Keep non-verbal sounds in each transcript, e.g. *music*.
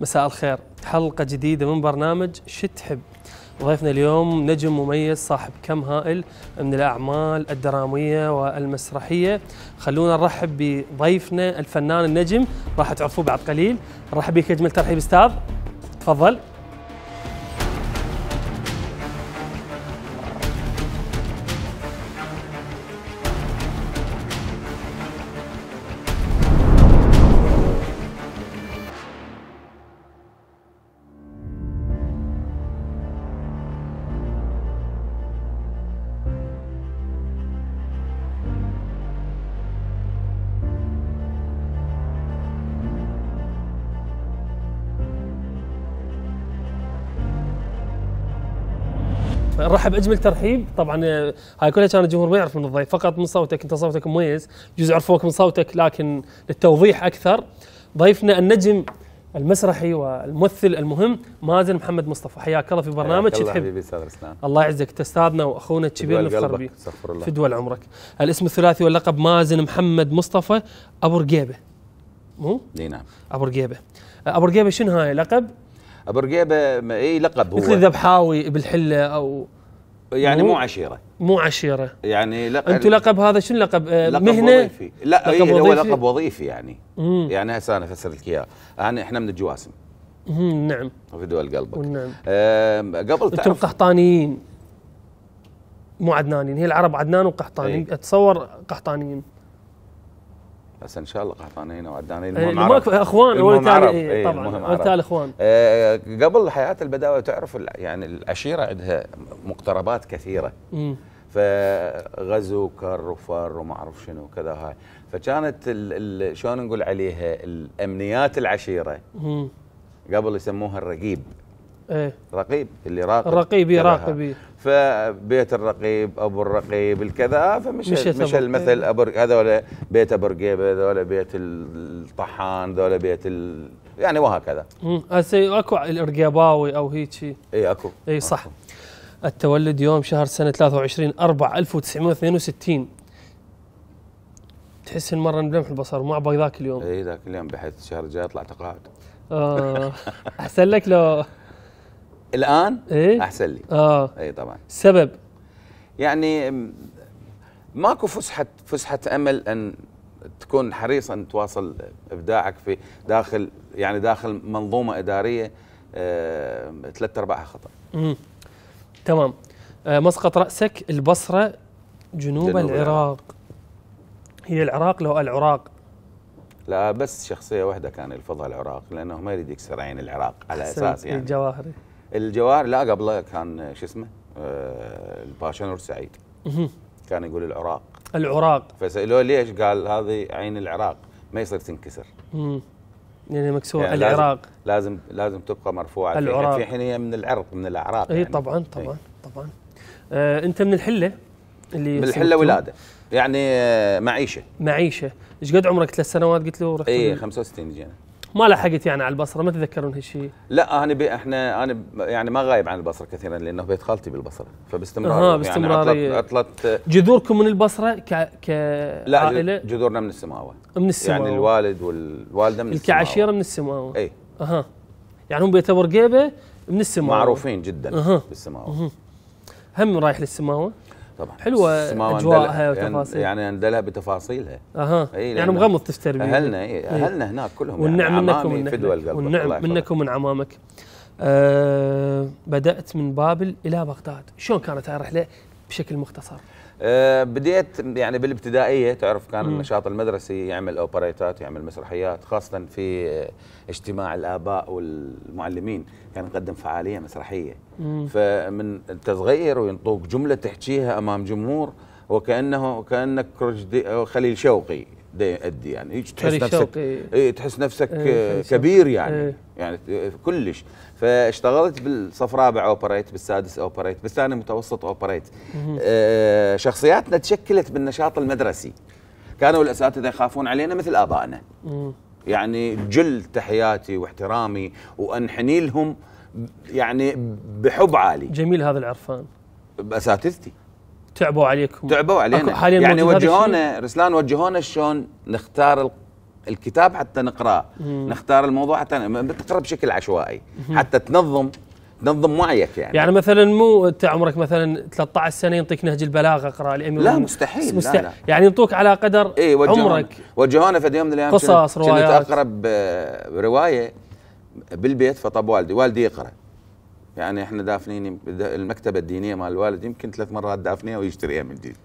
مساء الخير حلقة جديدة من برنامج شو تحب ضيفنا اليوم نجم مميز صاحب كم هائل من الأعمال الدرامية والمسرحية خلونا نرحب بضيفنا الفنان النجم راح تعرفوه بعد قليل نرحب بك أجمل ترحيب استاذ تفضل اجمل ترحيب طبعا آه، هاي كلها كان الجمهور ما يعرف من الضيف فقط من صوتك انت صوتك مميز جزء عرفوك من صوتك لكن للتوضيح اكثر ضيفنا النجم المسرحي والممثل المهم مازن محمد مصطفى حياك الله في برنامج شو تحب الله يعزك انت استاذنا واخونا الكبير نفخر به في دول عمرك الاسم الثلاثي واللقب مازن محمد مصطفى ابو رقيبه مو؟ اي نعم ابو رقيبه ابو رقيبه شنو هاي لقب؟ ابو رقيبه اي لقب هو مثل الذبحاوي بالحله او يعني مو, مو عشيره مو عشيره يعني لقب انتم لقب هذا شنو لقب آه، لقب مهنه وظيفي لا لقب إيه، وظيفي؟ هو لقب وظيفي يعني مم. يعني هسه انا افسر لك اياه يعني احنا من الجواسم نعم في دول قلبك نعم قبل انتم قحطانيين مو عدنانيين هي العرب عدنان وقحطاني إيه. اتصور قحطانيين بس ان شاء الله قحطانيين وعدانيين إيه، المهم عرب اخوان المهم عرب إيه, إيه، طبعا اول اخوان آه قبل حياه البداوه تعرف يعني العشيره عندها مقتربات كثيره فغزو كر وفر وما اعرف شنو وكذا هاي فكانت شلون نقول عليها الامنيات العشيره قبل يسموها الرقيب ايه رقيب اللي راقب الرقيب يراقب إيه. فبيت الرقيب ابو الرقيب الكذا فمش مش, مش المثل ايه ابو هذا ولا بيت ابو رقيبه هذول بيت الطحان ذولا بيت ال يعني وهكذا هسه اكو الارقيباوي او هيك اي اكو اي صح أكو. التولد يوم شهر سنه 23 4 1962 تحس ان مره بلمح البصر مو عبق ذاك اليوم اي ذاك اليوم بحيث الشهر الجاي اطلع تقاعد آه *laughs* احسن لك لو الان ايه احسن لي اه اي طبعا السبب يعني ماكو فسحه فسحه امل ان تكون حريص ان تواصل ابداعك في داخل يعني داخل منظومه اداريه آه، ثلاث ارباعها خطا. امم تمام آه مسقط راسك البصره جنوب, جنوب العراق. العراق هي العراق لو العراق لا بس شخصيه واحده كان يلفظها العراق لانه ما يريد يكسر عين العراق على اساس يعني الجواهري الجواهر لا قبله كان شو اسمه آه، الباشا نور سعيد كان يقول العراق العراق فسالوه ليش قال هذه عين العراق ما يصير تنكسر يعني مكسور يعني العراق لازم لازم تبقى مرفوعه العراق في حين هي من العرق من الاعراق اي يعني. طبعا إيه. طبعا أي. طبعا آه انت من الحله اللي من الحله ولاده يعني آه معيشه معيشه ايش قد عمرك ثلاث سنوات قلت له رحت اي 65 جينا ما لحقت يعني على البصره ما تذكرون هالشيء لا انا بي احنا انا يعني ما غايب عن البصره كثيرا لانه بيت خالتي بالبصره فباستمرار آه باستمرار يعني عطلت, عطلت إيه. جذوركم من البصره ك ك لا جذورنا من السماوه من السماوه يعني الوالد والوالده من السماوه الكعشيره من السماوه اي اها يعني هم بيت ابو من السماوه معروفين جدا أه. بالسماوه أه. هم رايح للسماوه طبعا حلوه اجواءها وتفاصيلها يعني, يعني اندلها بتفاصيلها اها أي يعني مغمض تشتري اهلنا إيه اهلنا هناك كلهم والنعم يعني منكم من والنعم منكم من عمامك أه بدات من بابل الى بغداد شلون كانت هاي الرحله بشكل مختصر آه، بديت يعني بالابتدائيه تعرف كان مم. النشاط المدرسي يعمل اوبريتات يعمل مسرحيات خاصه في آه، اجتماع الاباء والمعلمين كان يقدم فعاليه مسرحيه مم. فمن تصغير وينطوك جمله تحكيها امام جمهور وكانه كانك آه، خليل شوقي ده يؤدي يعني تحس نفسك إيه تحس نفسك إيه آه، كبير يعني إيه يعني آه، كلش فاشتغلت بالصف رابع اوبريت بالسادس اوبريت بالثاني متوسط اوبريت آه شخصياتنا تشكلت بالنشاط المدرسي كانوا الاساتذه يخافون علينا مثل ابائنا يعني جل تحياتي واحترامي وانحني لهم يعني بحب عالي جميل هذا العرفان باساتذتي تعبوا عليكم تعبوا علينا حاليا يعني وجهونا رسلان وجهونا شلون نختار الكتاب حتى نقراه نختار الموضوع حتى بتقرا بشكل عشوائي مم. حتى تنظم تنظم وعيك يعني يعني مثلا مو انت عمرك مثلا 13 سنه ينطيك نهج البلاغه اقرا الامام لا مستحيل, مستحيل لا لا. يعني ينطوك على قدر إيه وجهون عمرك وجهونا في يوم من الايام قصص روايات كنت اقرا بروايه بالبيت فطب والدي والدي يقرا يعني احنا دافنين المكتبه الدينيه مال الوالد يمكن ثلاث مرات دافنيها ويشتريها من جديد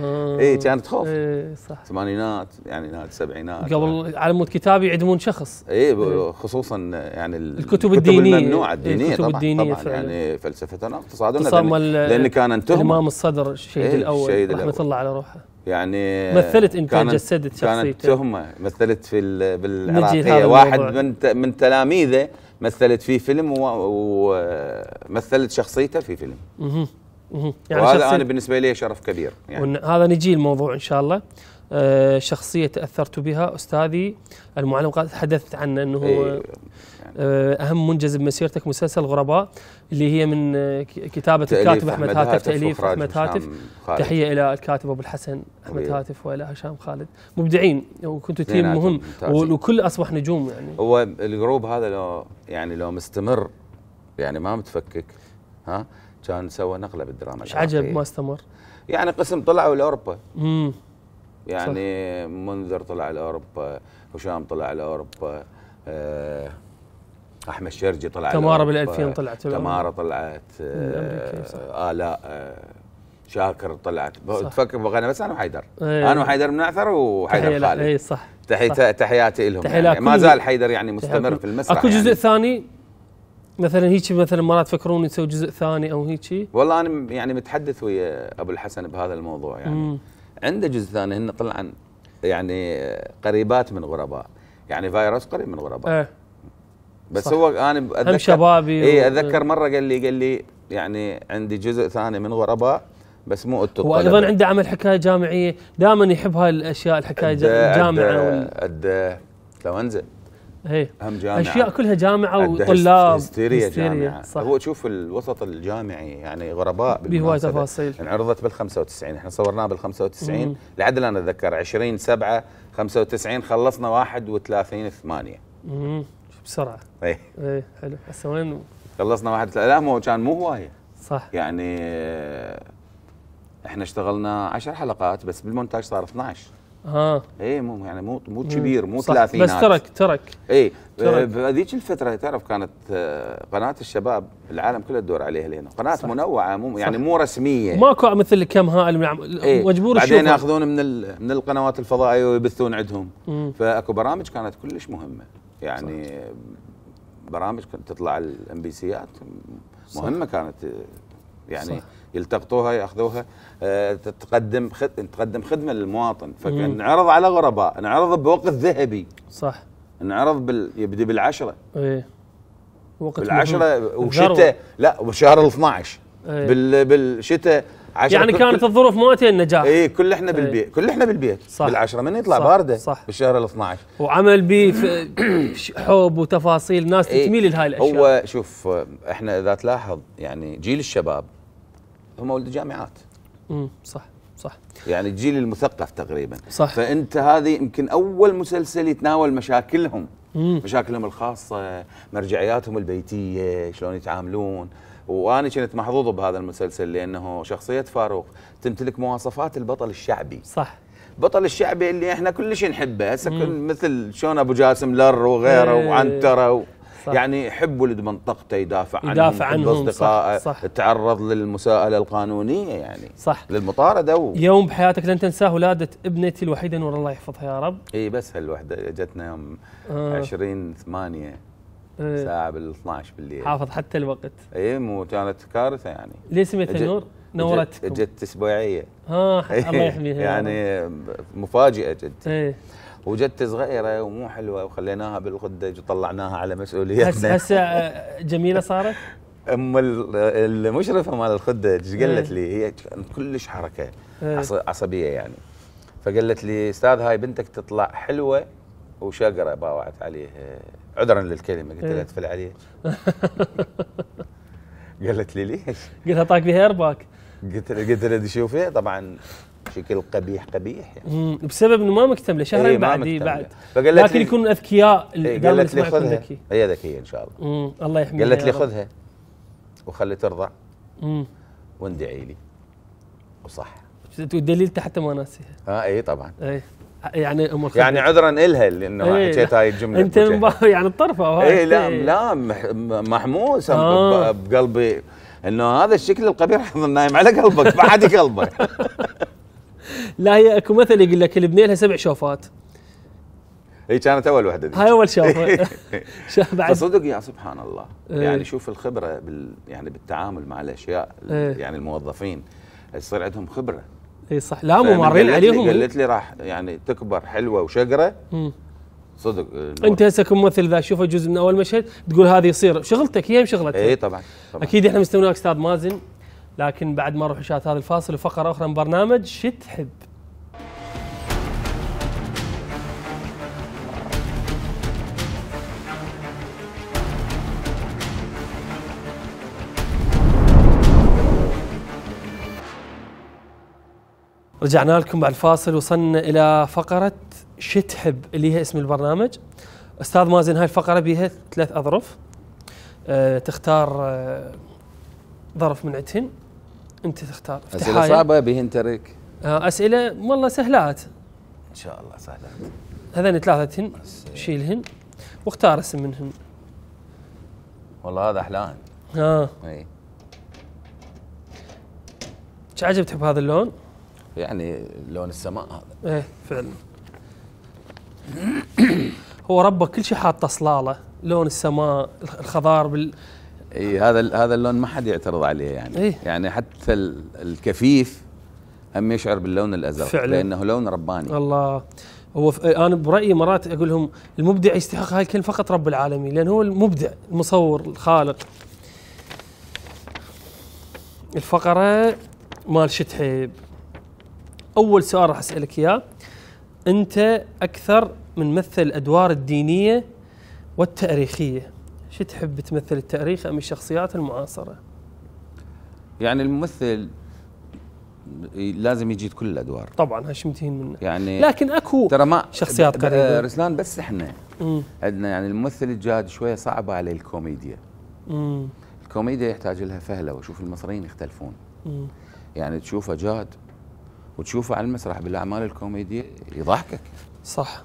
آه. اي كانت خوف اي صح ثمانينات يعني نهايه سبعينات قبل على مود كتاب يعدمون شخص اي إيه. خصوصا يعني الكتب الدينيه الممنوعه إيه، الدينيه الكتب طبعا الدينيه طبعا فعلا يعني فلسفتنا اقتصادنا لان, كان انتهم امام الصدر الشهيد إيه، الاول الشهيد رحمه الله على روحه يعني مثلت انت جسدت شخصيته كانت تهمه مثلت في بالعراقيه واحد من من تلاميذه مثلت فيه فيلم ومثلت شخصيته في فيلم مه. مه. يعني وهذا انا بالنسبه لي شرف كبير يعني هذا نجي الموضوع ان شاء الله آه، شخصية تأثرت بها أستاذي المعلم قال تحدثت عنه أنه إيه. آه، أهم منجز بمسيرتك مسلسل غرباء اللي هي من آه، كتابة الكاتب أحمد هاتف تأليف أحمد هاتف تحية إلى الكاتب أبو الحسن أحمد هاتف وإلى هشام خالد مبدعين وكنتوا تيم مهم والكل أصبح نجوم يعني هو الجروب هذا لو يعني لو مستمر يعني ما متفكك ها كان سوى نقله بالدراما مش عجب ما استمر يعني قسم طلعوا لاوروبا امم يعني صح. منذر طلع لاوروبا هشام طلع لاوروبا آه، احمد شرجي طلع تماره بال 2000 طلعت تماره طلعت آه الاء آه،, آه شاكر طلعت تفكر بغنى بس انا وحيدر ايه انا وحيدر منعثر وحيدر خالد اي صح تحياتي تحياتي لهم يعني ما زال حيدر يعني مستمر في المسرح اكو جزء يعني ثاني مثلا هيك مثلا مرات تفكرون يسوي جزء ثاني او هيك والله انا يعني متحدث ويا ابو الحسن بهذا الموضوع يعني مم. عنده جزء ثاني هن طلعا يعني قريبات من غرباء يعني فيروس قريب من غرباء أه بس صح. هو انا اتذكر هم شبابي اي اتذكر مره قال لي قال لي يعني عندي جزء ثاني من غرباء بس مو الطلبه وايضا عنده عمل حكايه جامعيه دائما يحب هاي الاشياء الحكايه الجامعه ادى لو انزل هي. إيه. هم جامعه اشياء كلها جامعه وطلاب هستيريا, هستيريا جامعه صح. هو شوف الوسط الجامعي يعني غرباء بهواي تفاصيل انعرضت بال 95 احنا صورناها بال 95 لعد الان اتذكر 20 7 95 خلصنا 31 8 امم بسرعه اي اي حلو هسه وين خلصنا 31 لا مو كان مو هوايه صح يعني احنا اشتغلنا 10 حلقات بس بالمونتاج صار 12 ها ايه مو يعني مو مو كبير مو ثلاثينات بس ترك ترك ايه آه، بهذيك الفتره تعرف كانت آه، قناه الشباب العالم كله تدور عليها لنا قناه صح. منوعه مو يعني صح. مو رسميه ماكو مثل كم هائل من العم... إيه؟ مجبور بعدين ياخذون من من القنوات الفضائيه ويبثون عندهم فاكو برامج كانت كلش مهمه يعني صح. برامج كانت تطلع الام بي سيات مهمه صح. كانت آه، يعني صح. يلتقطوها ياخذوها آه، تقدم تقدم خدمه للمواطن فنعرض على غرباء نعرض بوقت ذهبي صح نعرض بال يبدي بالعشره ايه وقت بالعشره وشتاء لا وشهر 12 ايه بال بالشتاء يعني كانت الظروف مواتيه النجاح اي كل احنا إيه. بالبيت كل احنا بالبيت صح بالعشره من يطلع صح بارده صح بالشهر ال 12 وعمل به *clears throat* حب وتفاصيل ناس ايه تميل لهاي الاشياء هو شوف احنا اذا تلاحظ يعني جيل الشباب هم ولد جامعات امم صح صح يعني الجيل المثقف تقريبا صح فانت هذه يمكن اول مسلسل يتناول مشاكلهم مم. مشاكلهم الخاصه مرجعياتهم البيتيه شلون يتعاملون وانا كنت محظوظ بهذا المسلسل لانه شخصيه فاروق تمتلك مواصفات البطل الشعبي صح بطل الشعبي اللي احنا كلش نحبه هسه مثل شلون ابو جاسم لر وغيره إيه. وعنتره و... يعني يحب ولد منطقته يدافع, يدافع عنهم يدافع عنهم اصدقائه صح. تعرض للمساءله القانونيه يعني صح للمطارده و... يوم بحياتك لن تنساه ولاده ابنتي الوحيده نور الله يحفظها يا رب اي بس هالوحده جتنا يوم آه. 20 8 الساعه بال 12 بالليل حافظ حتى الوقت اي مو كانت كارثه يعني ليه سميتها نور؟ نورت اجت اسبوعيه ها آه، الله يحميها يعني مفاجئه جد ايه وجدت صغيره ومو حلوه وخليناها بالخدج وطلعناها على مسؤوليتنا هسه آه، جميله صارت؟ ام المشرفه مال الخدج قالت إيه. لي هي كلش حركه إيه. عصبيه يعني فقالت لي استاذ هاي بنتك تطلع حلوه وشقره باوعت عليه آه، عذرا للكلمه قلت إيه. لها تفل عليه *laughs* قالت لي ليش؟ قلت لها طاق بها ارباك قلت لها قلت لها شوفي طبعا شكل قبيح قبيح يعني بسبب انه ما مكتمله إيه، شهرين ايه بعد بعد فقالت لكن إيه؟ يكون اذكياء ايه قالت لي خذها ذكي. هي ذكيه ان شاء الله مم. الله يحميها قالت لي خذها وخلي ترضع مم. واندعي لي وصح والدليل حتى ما ناسيها اه اي طبعا اي يعني ام يعني عذرا الها لانه ايه حكيت هاي الجمله انت من يعني الطرفه اي إيه، لا ايه لا محموس آه بقلبي انه هذا الشكل القبيح نايم على قلبك ما حد *laughs* لا هي اكو مثل يقول لك البنيه لها سبع شوفات هي كانت اول وحده دي. هاي اول شوفه *laughs* بعد فصدق يا سبحان الله إيه. يعني شوف الخبره بال يعني بالتعامل مع الاشياء إيه. يعني الموظفين يصير عندهم خبره اي صح لا مو مارين عليهم قلت لي راح يعني تكبر حلوه وشقره صدق إيه، انت هسه كممثل اذا شوفه جزء من اول مشهد تقول هذه يصير شغلتك هي شغلتك اي طبعا, طبعا اكيد احنا مستنيينك استاذ مازن لكن بعد ما اروح شات هذا الفاصل وفقره اخرى من برنامج شي تحب رجعنا لكم بعد الفاصل وصلنا الى فقره شي تحب اللي هي اسم البرنامج استاذ مازن هاي الفقره بها ثلاث اظرف أه تختار أه ظرف من عندهن انت تختار اسئله صعبه بهن ترك آه، اسئله والله سهلات ان شاء الله سهلات هذين ثلاثتهن شيلهن واختار اسم منهن والله هذا احلان اه اي ايش تحب بهذا اللون؟ يعني لون السماء هذا ايه فعلا هو ربك كل شيء حاطه صلاله لون السماء الخضار بال اي هذا هذا اللون ما حد يعترض عليه يعني إيه؟ يعني حتى الكفيف هم يشعر باللون الازرق فعلا لانه لون رباني الله هو إيه، انا برايي مرات اقول لهم المبدع يستحق هاي الكلمه فقط رب العالمين لان هو المبدع المصور الخالق الفقره مال شتحيب اول سؤال راح اسالك اياه انت اكثر من مثل الادوار الدينيه والتاريخيه شو تحب تمثل التاريخ ام الشخصيات المعاصره؟ يعني الممثل لازم يجيد كل الادوار طبعا هالشمتين منه يعني لكن اكو ترى ما شخصيات قريبه رسلان بس احنا عندنا يعني الممثل الجاد شويه صعبه على الكوميديا مم. الكوميديا يحتاج لها فهله واشوف المصريين يختلفون مم. يعني تشوفه جاد وتشوفه على المسرح بالاعمال الكوميديه يضحكك صح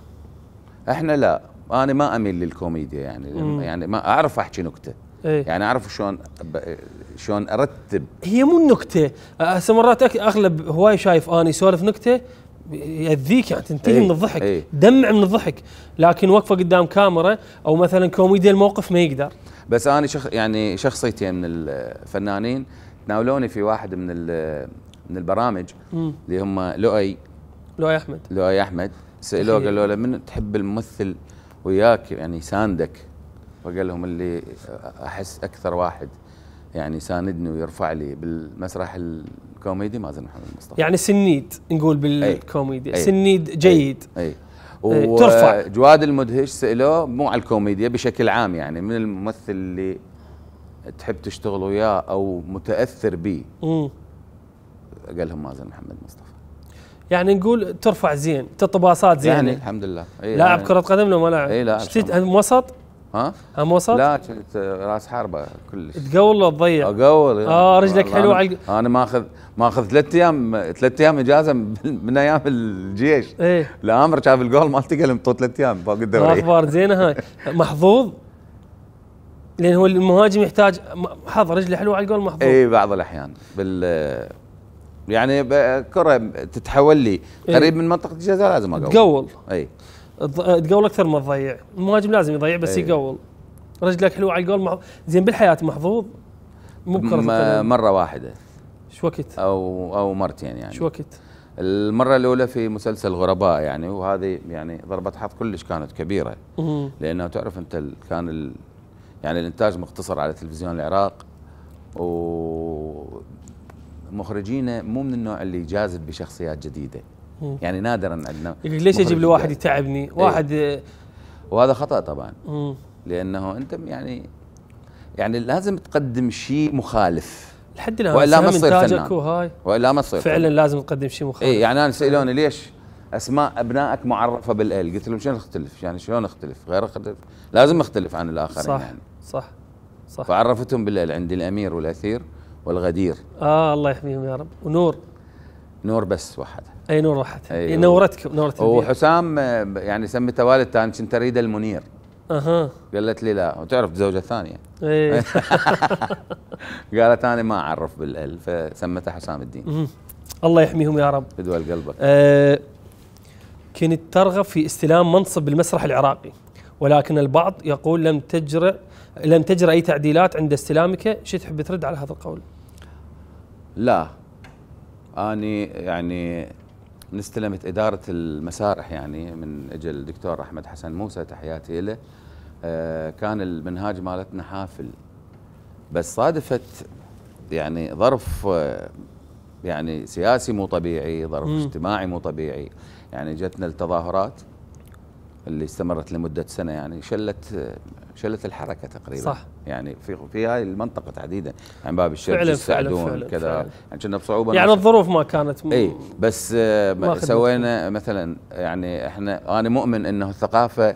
احنا لا انا ما اميل للكوميديا يعني مم. يعني ما اعرف احكي نكته ايه؟ يعني اعرف شلون شلون ارتب هي مو النكته هسه مرات اغلب هواي شايف اني يسولف نكته يأذيك يعني تنتهي ايه من الضحك ايه دمع من الضحك لكن وقفه قدام كاميرا او مثلا كوميديا الموقف ما يقدر بس انا شخ يعني شخصيتين من الفنانين تناولوني في واحد من من البرامج اللي هم لؤي لؤي احمد لؤي احمد سالوه قالوا له من تحب الممثل وياك يعني يساندك فقال لهم اللي احس اكثر واحد يعني ساندني ويرفع لي بالمسرح الكوميدي مازن محمد مصطفى يعني سنيد نقول بالكوميديا سنيد جيد اي, أي. وترفع جواد المدهش سالوه مو على الكوميديا بشكل عام يعني من الممثل اللي تحب تشتغل وياه او متاثر به قال لهم مازن محمد مصطفى يعني نقول ترفع زين تطباصات زين يعني الحمد لله إيه لاعب يعني كره قدم لو ما لاعب اي لاعب شتيت هم وسط ها هم وسط لا كنت آه، راس حربه كلش تقول ولا تضيع اقول اه رجلك حلوه على انا ماخذ ماخذ ثلاث ايام ثلاث ايام اجازه من *laughs* ايام الجيش ايه الامر شاف الجول مالتي قلم طول ثلاث ايام فوق الدوري اخبار زينه هاي *laughs* محظوظ لان هو المهاجم يحتاج حظ رجله حلوه على الجول محظوظ اي بعض الاحيان بال يعني كره تتحول لي إيه. قريب من منطقه الجزاء لازم اقول تقول اي تقول اكثر ما تضيع المهاجم لازم يضيع بس أي. يقول رجلك حلوه على الجول مح... زين بالحياه محظوظ مو بكره مره واحده شو وقت او او مرتين يعني شو وقت المرة الأولى في مسلسل غرباء يعني وهذه يعني ضربة حظ كلش كانت كبيرة لأنه تعرف أنت ال كان ال يعني الإنتاج مقتصر على تلفزيون العراق و مخرجينا مو من النوع اللي جاذب بشخصيات جديده مم. يعني نادرا عندنا ليش اجيب لي إيه. واحد يتعبني واحد ايه. وهذا خطا طبعا مم. لانه انت يعني يعني لازم تقدم شيء مخالف لحد الان والا ما تصير فنان وهاي والا ما تصير فعلا لازم تقدم شيء مخالف اي يعني انا سالوني ليش اسماء ابنائك معرفه بالال قلت لهم شلون اختلف يعني شلون اختلف غير اختلف لازم اختلف عن الاخرين صح يعني. صح صح فعرفتهم بالال عندي الامير والاثير والغدير اه الله يحميهم يا رب ونور نور بس وحدها اي نور وحدها أي نورتك نورت وحسام يعني سميته والدته انا كنت أريد المنير اها قالت لي لا وتعرف زوجة ثانية اي *laughs* قالت انا ما اعرف بالال فسمته حسام الدين الله يحميهم يا رب بدول قلبك آه كنت ترغب في استلام منصب بالمسرح العراقي ولكن البعض يقول لم تجرى لم تجرى اي تعديلات عند استلامك شو تحب ترد على هذا القول؟ لا اني يعني نستلمت استلمت اداره المسارح يعني من اجل الدكتور احمد حسن موسى تحياتي له آه، كان المنهاج مالتنا حافل بس صادفت يعني ظرف آه، يعني سياسي مو طبيعي ظرف م. اجتماعي مو طبيعي يعني جتنا التظاهرات اللي استمرت لمده سنه يعني شلت شلت الحركه تقريبا صح يعني في في هاي المنطقه تحديدا عن يعني باب الشرق فعلا السعدون فعلا كذا يعني كنا بصعوبه يعني الظروف ما كانت اي بس آه، ما سوينا مثلا يعني احنا انا مؤمن انه الثقافه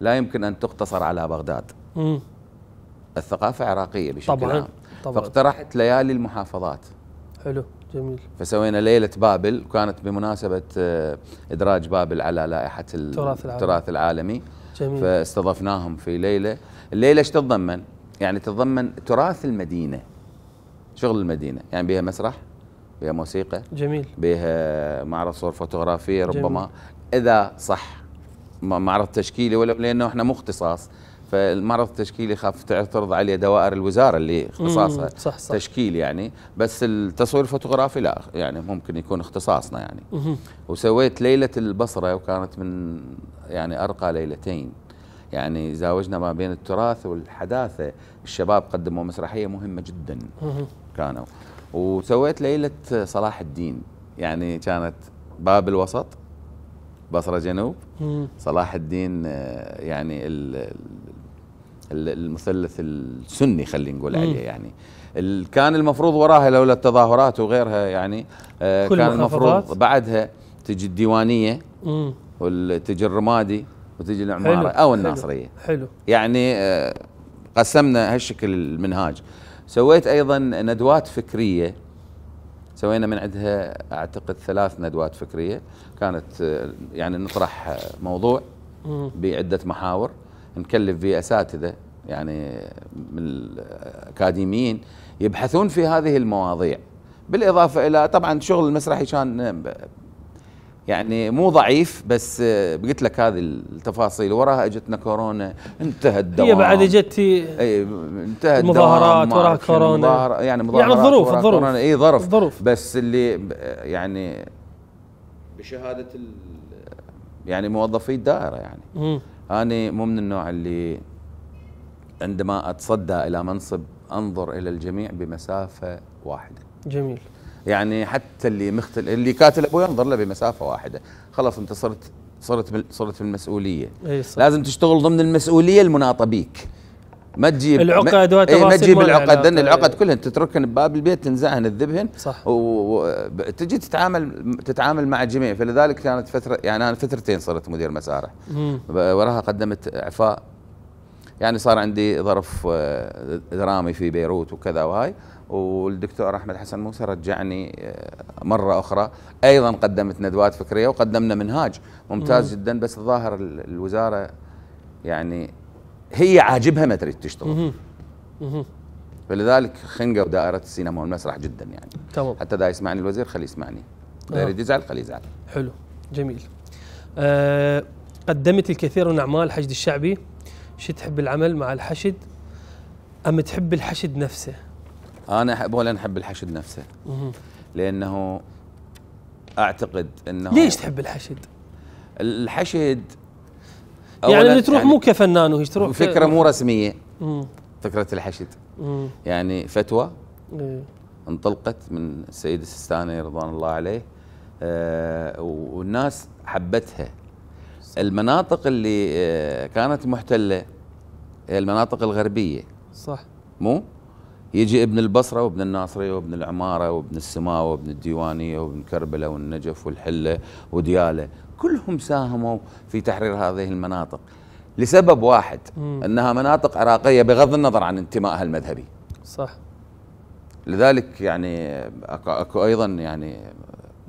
لا يمكن ان تقتصر على بغداد مم. الثقافه عراقيه بشكل طبعا عام طبعا فاقترحت ليالي المحافظات حلو جميل فسوينا ليله بابل وكانت بمناسبه آه، ادراج بابل على لائحه التراث العالمي, التراث العالمي. جميل. فاستضفناهم في ليله الليله ايش تتضمن يعني تتضمن تراث المدينه شغل المدينه يعني بها مسرح بها موسيقى جميل بها معرض صور فوتوغرافيه ربما جميل. اذا صح معرض تشكيلي ولا لانه احنا مو اختصاص فالمعرض التشكيلي خاف تعترض عليه دوائر الوزاره اللي اختصاصها صح صح تشكيل يعني بس التصوير الفوتوغرافي لا يعني ممكن يكون اختصاصنا يعني وسويت ليله البصره وكانت من يعني ارقى ليلتين يعني زاوجنا ما بين التراث والحداثه الشباب قدموا مسرحيه مهمه جدا كانوا وسويت ليله صلاح الدين يعني كانت باب الوسط بصره جنوب صلاح الدين آه، يعني المثلث السني خلينا نقول عليه يعني كان المفروض وراها لولا التظاهرات وغيرها يعني آه كان المفروض بعدها تجي الديوانيه وتجي الرمادي وتجي العماره او الناصريه حلو, حلو يعني آه قسمنا هالشكل المنهاج سويت ايضا ندوات فكريه سوينا من عندها اعتقد ثلاث ندوات فكريه كانت آه، يعني نطرح آه، موضوع بعده محاور نكلف به اساتذه يعني من الاكاديميين يبحثون في هذه المواضيع بالاضافه الى طبعا شغل المسرحي كان يعني مو ضعيف بس قلت لك هذه التفاصيل وراها اجتنا كورونا انتهى الدوام هي بعد اي انتهى المظاهرات وراها كورونا مظاهر يعني, يعني مظاهرات يعني الظروف الظروف اي ظرف الظروف بس اللي يعني بشهاده يعني موظفي الدائره يعني أنا مو من النوع اللي عندما أتصدى إلى منصب أنظر إلى الجميع بمسافة واحدة جميل يعني حتى اللي مختل اللي كاتل ابوي انظر له بمسافه واحده خلاص انت صرت صرت صرت في المسؤوليه أي صح. لازم تشتغل ضمن المسؤوليه المناطه بيك ما تجيب العقد إيه، وتفاصيل ما تجيب العقد لان العقد كلهن تتركن بباب البيت تنزعهن تذبهن صح وتجي تتعامل تتعامل مع الجميع فلذلك كانت فتره يعني انا فترتين صرت مدير مسارح وراها قدمت اعفاء يعني صار عندي ظرف آه، درامي في بيروت وكذا وهاي والدكتور احمد حسن موسى رجعني آه، مره اخرى ايضا قدمت ندوات فكريه وقدمنا منهاج ممتاز مم. جدا بس الظاهر الوزاره يعني هي عاجبها ما تريد تشتغل فلذلك خنقه ودائره السينما والمسرح جدا يعني تمام حتى إذا يسمعني الوزير خليه يسمعني إذا آه. يريد يزعل خليه يزعل حلو جميل أه قدمت الكثير من اعمال الحشد الشعبي شو تحب العمل مع الحشد ام تحب الحشد نفسه انا احب ولا أحب الحشد نفسه لانه اعتقد انه ليش تحب الحشد الحشد يعني اللي تروح يعني مو كفنان وهي تروح فكره مو رسميه مم. فكره الحشد مم. يعني فتوى مم. إيه. انطلقت من السيد السيستاني رضوان الله عليه آه والناس حبتها المناطق اللي آه كانت محتله هي المناطق الغربيه صح مو يجي ابن البصره وابن الناصريه وابن العماره وابن السماوه وابن الديوانيه وابن كربله والنجف والحله ودياله كلهم ساهموا في تحرير هذه المناطق لسبب واحد مم. انها مناطق عراقيه بغض النظر عن انتمائها المذهبي صح لذلك يعني اكو, أكو ايضا يعني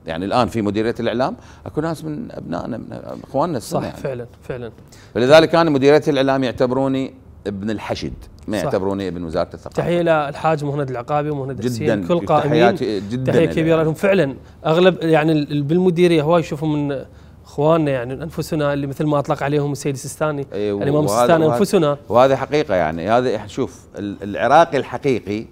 يعني الان في مديريه الاعلام اكو ناس من ابنائنا من اخواننا صح يعني. فعلا فعلا فلذلك انا مديريه الاعلام يعتبروني ابن الحشد ما يعتبروني ابن وزاره الثقافه تحيه للحاج مهند العقابي ومهند حسين كل قائمين جدا تحيه كبيره لهم فعلا اغلب يعني بالمديريه هواي يشوفوا من اخواننا يعني انفسنا اللي مثل ما اطلق عليهم السيد السيستاني أيوه يعني الامام السيستاني انفسنا وهذه حقيقه يعني هذا شوف العراقي الحقيقي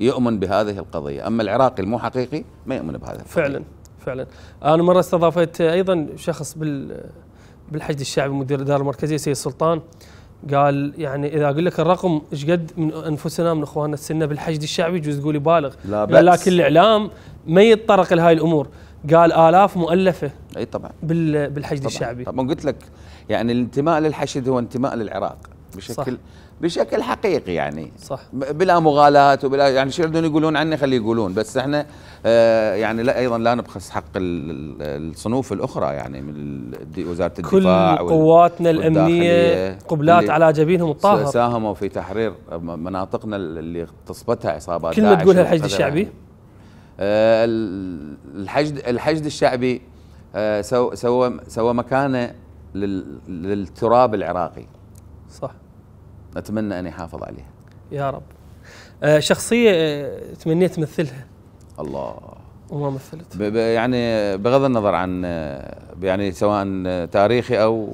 يؤمن بهذه القضيه اما العراقي المو حقيقي ما يؤمن بهذا فعلا فعلا انا مره استضافت ايضا شخص بال بالحشد الشعبي مدير الاداره المركزيه سيد السلطان قال يعني اذا اقول لك الرقم ايش قد من انفسنا من اخواننا السنه بالحشد الشعبي يجوز تقولي بالغ لا بأس. لكن الاعلام ما يتطرق لهاي الامور قال الاف مؤلفه اي طبعا بالحشد طبعًا الشعبي طبعا قلت لك يعني الانتماء للحشد هو انتماء للعراق بشكل صح بشكل حقيقي يعني صح بلا مغالاه وبلا يعني شو يريدون يقولون عنه خلي يقولون بس احنا آه يعني لا ايضا لا نبخس حق الصنوف الاخرى يعني من وزاره الدفاع كل قواتنا الامنيه قبلات على جبينهم الطاهر ساهموا في تحرير مناطقنا اللي اغتصبتها عصابات كلمه تقولها الحشد الشعبي يعني آه، الحشد الحشد الشعبي آه، سوى سوى مكانه للتراب العراقي صح اتمنى ان يحافظ عليها يا رب آه، شخصيه تمنيت تمثلها الله وما مثلت يعني بغض النظر عن يعني سواء تاريخي او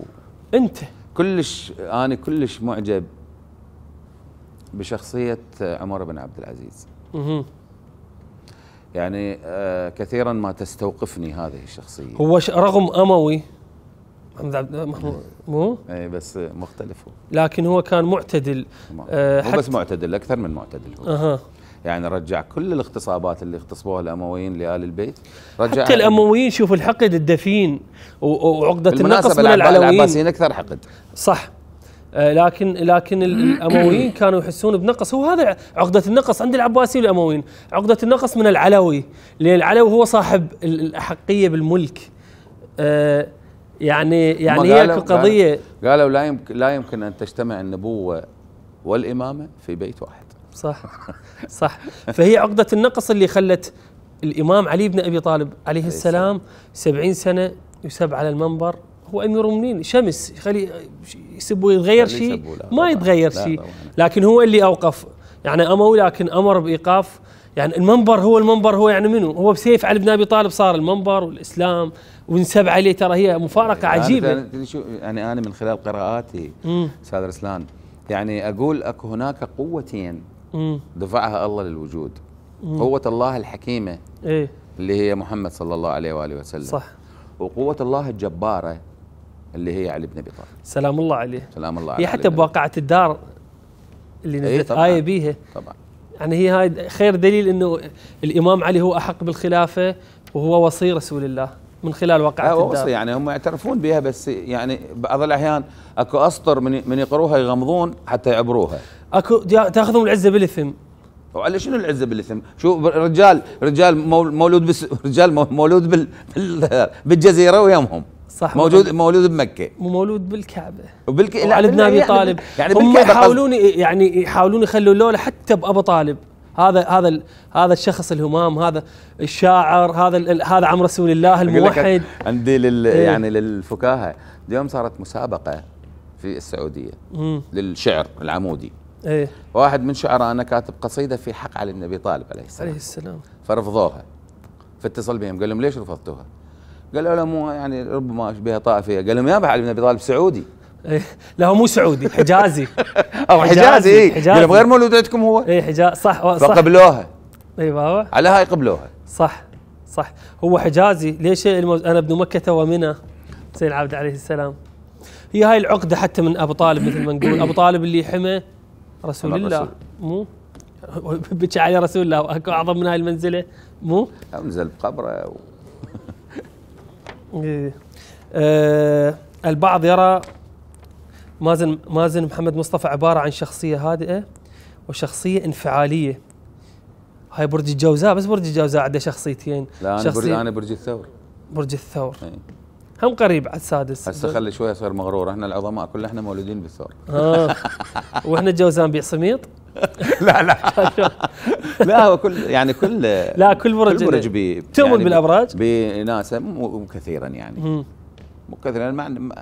انت كلش انا كلش معجب بشخصيه عمر بن عبد العزيز اها يعني آه, كثيرا ما تستوقفني هذه الشخصية هو رغم أموي إيه. مو؟ اي بس مختلف هو لكن هو كان معتدل آه حتى بس معتدل اكثر من معتدل هو أه. يعني رجع كل الاغتصابات اللي اغتصبوها الامويين لال البيت رجع حتى الامويين شوف الحقد الدفين وعقده النقص من العلويين العباسيين اكثر حقد صح آه، لكن لكن *clears throat* الامويين كانوا يحسون بنقص هو هذا عقده النقص عند العباسي والامويين عقده النقص من العلوي لان العلوي هو صاحب الاحقيه بالملك آه، يعني يعني هي قضيه قالوا لا يمكن لا يمكن ان تجتمع النبوه والامامه في بيت واحد صح صح فهي عقده النقص اللي خلت الامام علي بن ابي طالب عليه السلام سبعين سنه يسب على المنبر هو امير المؤمنين شمس خلي يكسب ويتغير شيء ما يتغير شيء لكن هو اللي اوقف يعني اموي لكن امر بايقاف يعني المنبر هو المنبر هو يعني منو هو بسيف علي بن ابي طالب صار المنبر والاسلام وانسب عليه ترى هي مفارقه يعني عجيبه أنا شو يعني انا من خلال قراءاتي استاذ رسلان يعني اقول اكو هناك قوتين دفعها الله للوجود مم. قوه الله الحكيمه ايه اللي هي محمد صلى الله عليه واله وسلم صح وقوه الله الجباره اللي هي علي بن ابي طالب سلام الله عليه سلام الله عليه هي حتى بواقعه الدار اللي إيه، نزلت ايه بيها طبعا يعني هي هاي خير دليل انه الامام علي هو احق بالخلافه وهو وصي رسول الله من خلال واقعة هو وصي يعني هم يعترفون بها بس يعني بعض الاحيان اكو اسطر من من يقروها يغمضون حتى يعبروها اكو تاخذهم العزه بالاثم وعلى شنو العزه بالاثم؟ شو رجال رجال مولود بس رجال مولود بال بالجزيره ويمهم صح موجود مولود بمكه مولود بالكعبه وبالك... وعلى ابن ابي يعني طالب يعني هم يحاولون يعني يحاولون يخلوا لولا حتى بابا طالب هذا هذا هذا الشخص الهمام هذا الشاعر هذا هذا عم رسول الله الموحد عندي لل إيه. يعني للفكاهه اليوم صارت مسابقه في السعوديه مم. للشعر العمودي ايه واحد من شعرائنا كاتب قصيده في حق علي بن ابي طالب عليه السلام عليه السلام فرفضوها فاتصل بهم قال لهم ليش رفضتوها؟ قال له مو يعني ربما اشبه طائفيه قال لهم يا علي بن ابي طالب سعودي إيه، لا هو مو سعودي حجازي *laughs* او حجازي, حجازي. قال غير مولود عندكم هو اي حجاز صح صح فقبلوها ايوه بابا على هاي قبلوها صح صح هو حجازي ليش الموز... انا ابن مكه ومنى سيد العبد عليه السلام هي هاي العقده حتى من ابو طالب مثل ما نقول ابو طالب اللي حمى رسول الله مو *laughs* بكى على رسول الله اكو اعظم من هاي المنزله مو انزل بقبره إيه. آه البعض يرى مازن مازن محمد مصطفى عباره عن شخصيه هادئه وشخصيه انفعاليه هاي برج الجوزاء بس برج الجوزاء عنده شخصيتين لا انا برج انا برج الثور برج الثور ايه. هم قريب على السادس هسه خلي شويه صار مغرور احنا العظماء كلنا احنا مولودين بالثور اه *laughs* واحنا الجوزاء نبيع سميط *laughs* لا لا *laughs* لا هو كل يعني كل لا كل برج كل برج بي تؤمن يعني بالابراج؟ بناس مو كثيرا يعني مو كثيرا انا ما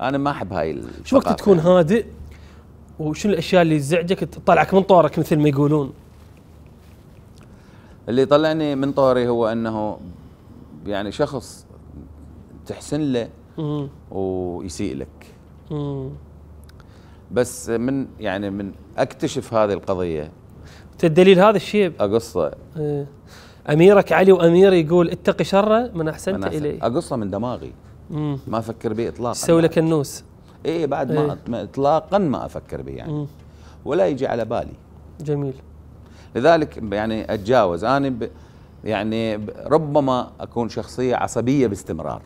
انا ما احب هاي شو وقت تكون يعني. هادئ وشنو الاشياء اللي تزعجك تطلعك من طورك مثل ما يقولون؟ اللي طلعني من طوري هو انه يعني شخص تحسن له ويسيء لك بس من يعني من اكتشف هذه القضيه الدليل هذا الشيب اقصه إيه. اميرك علي واميري يقول اتقي شره من احسنت من أحسن. اليه اقصه من دماغي مم. ما افكر به اطلاقا سوي يعني. لك النوس اي بعد ما ايه. اطلاقا ما افكر به يعني مم. ولا يجي على بالي جميل لذلك يعني اتجاوز انا ب يعني ب ربما اكون شخصيه عصبيه باستمرار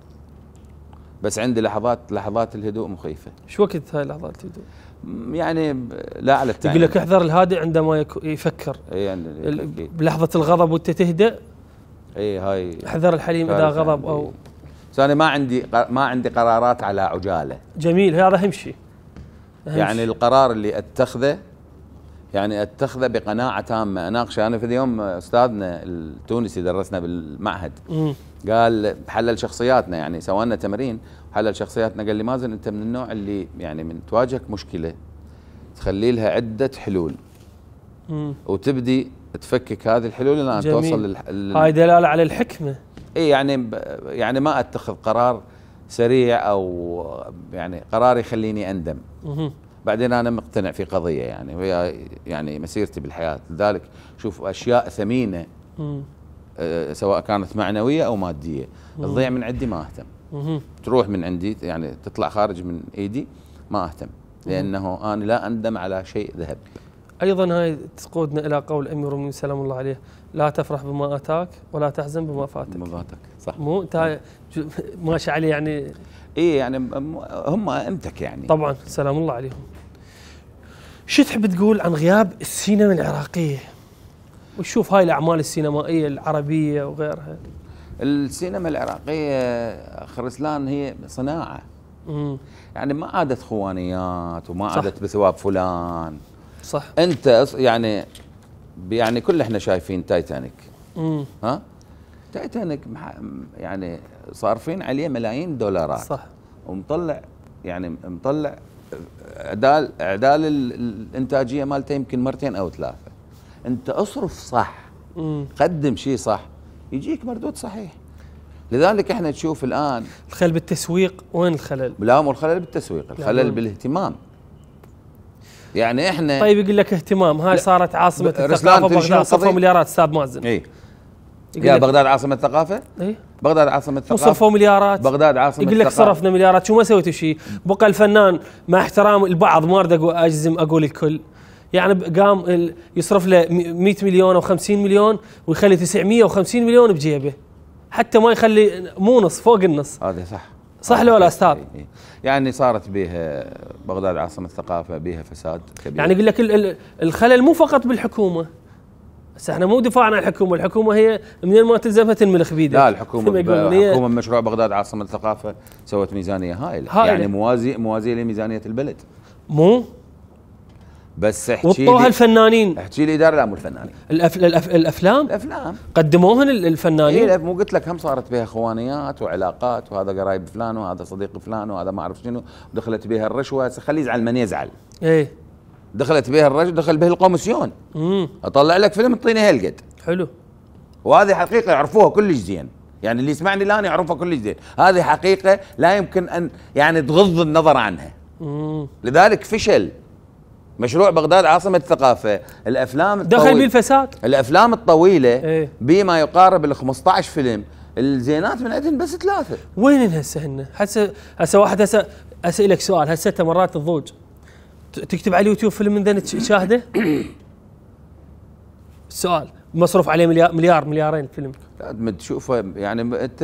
بس عندي لحظات لحظات الهدوء مخيفه شو وقت هاي لحظات الهدوء يعني لا على التعليم يقول لك احذر الهادئ عندما يفكر يعني بلحظه الغضب وانت تهدأ اي هاي احذر الحليم اذا غضب او انا ما عندي ما عندي قرارات على عجاله جميل هذا اهم شيء يعني القرار اللي اتخذه يعني اتخذه بقناعه تامه اناقشه انا في اليوم استاذنا التونسي درسنا بالمعهد قال حلل شخصياتنا يعني سوالنا تمرين حلل شخصياتنا قال لي مازن انت من النوع اللي يعني من تواجهك مشكله تخلي لها عده حلول مم. وتبدي تفكك هذه الحلول الان توصل لل... لل... هاي دلاله على الحكمه اي يعني يعني ما اتخذ قرار سريع او يعني قرار يخليني اندم مم. بعدين انا مقتنع في قضيه يعني وهي يعني مسيرتي بالحياه لذلك شوف اشياء ثمينه مم. آه، سواء كانت معنويه او ماديه تضيع من عندي ما اهتم تروح من عندي يعني تطلع خارج من ايدي ما اهتم لانه انا لا اندم على شيء ذهب ايضا هاي تقودنا الى قول امير المؤمنين سلام الله عليه لا تفرح بما اتاك ولا تحزن بما فاتك بما فاتك صح مو انت ماشي عليه يعني اي يعني هم امتك يعني طبعا سلام الله عليهم شو تحب تقول عن غياب السينما العراقيه وتشوف هاي الاعمال السينمائيه العربيه وغيرها السينما العراقيه خرسلان هي صناعه مم. يعني ما عادت خوانيات وما صح. عادت بثواب فلان صح انت يعني يعني كل احنا شايفين تايتانيك مم. ها تايتانيك يعني صارفين عليه ملايين دولارات صح ومطلع يعني مطلع اعدال اعدال الانتاجيه مالته يمكن مرتين او ثلاثه انت اصرف صح قدم شيء صح يجيك مردود صحيح لذلك احنا نشوف الان الخلل بالتسويق وين الخلل؟ لا مو الخلل بالتسويق، الخلل بالاهتمام. يعني احنا طيب يقول لك اهتمام هاي صارت عاصمه الثقافه بغداد صرفوا مليارات استاذ مازن. اي يا بغداد عاصمه الثقافه؟ اي بغداد عاصمه الثقافه وصرفوا مليارات بغداد عاصمه الثقافة يقول لك صرفنا مليارات شو ما سويتوا شيء، بقى الفنان مع احترام البعض ما اريد اجزم اقول الكل يعني قام يصرف له 100 مليون او 50 مليون ويخلي 950 مليون بجيبه حتى ما يخلي مو نص فوق النص هذا صح صح لو لا استاذ يعني صارت بها بغداد عاصمه الثقافه بها فساد كبير يعني يقول لك الخلل مو فقط بالحكومه بس احنا مو دفاعنا عن الحكومه، الحكومه هي منين ما تلزمها تنملخ بيدها لا الحكومه الحكومه مشروع بغداد عاصمه الثقافه سوت ميزانيه هائله, هائلة. يعني موازيه موازيه لميزانيه البلد مو بس احكي وطوها الفنانين احكي لي دار لا مو الفنانين الأف... الأف الافلام الافلام قدموهن الفنانين اي مو قلت لك هم صارت بها خوانيات وعلاقات وهذا قرايب فلان وهذا صديق فلان وهذا ما اعرف شنو دخلت بها الرشوه خليه يزعل من يزعل ايه دخلت بها الرشوه دخل بها القومسيون امم اطلع لك فيلم تعطيني هالقد حلو وهذه حقيقه يعرفوها كلش زين يعني اللي يسمعني الان يعرفها كلش زين هذه حقيقه لا يمكن ان يعني تغض النظر عنها مم. لذلك فشل مشروع بغداد عاصمة الثقافة الأفلام الطويلة دخل بالفساد الأفلام الطويلة ايه؟ بما يقارب ال 15 فيلم الزينات من عندهن بس ثلاثة وين هسه هن؟ هسه هسه واحد هسه اسالك سؤال هسه انت مرات الضوج تكتب على اليوتيوب فيلم من ذن تشاهده؟ السؤال *coughs* مصروف عليه مليار مليار مليارين الفيلم لا تشوفه يعني انت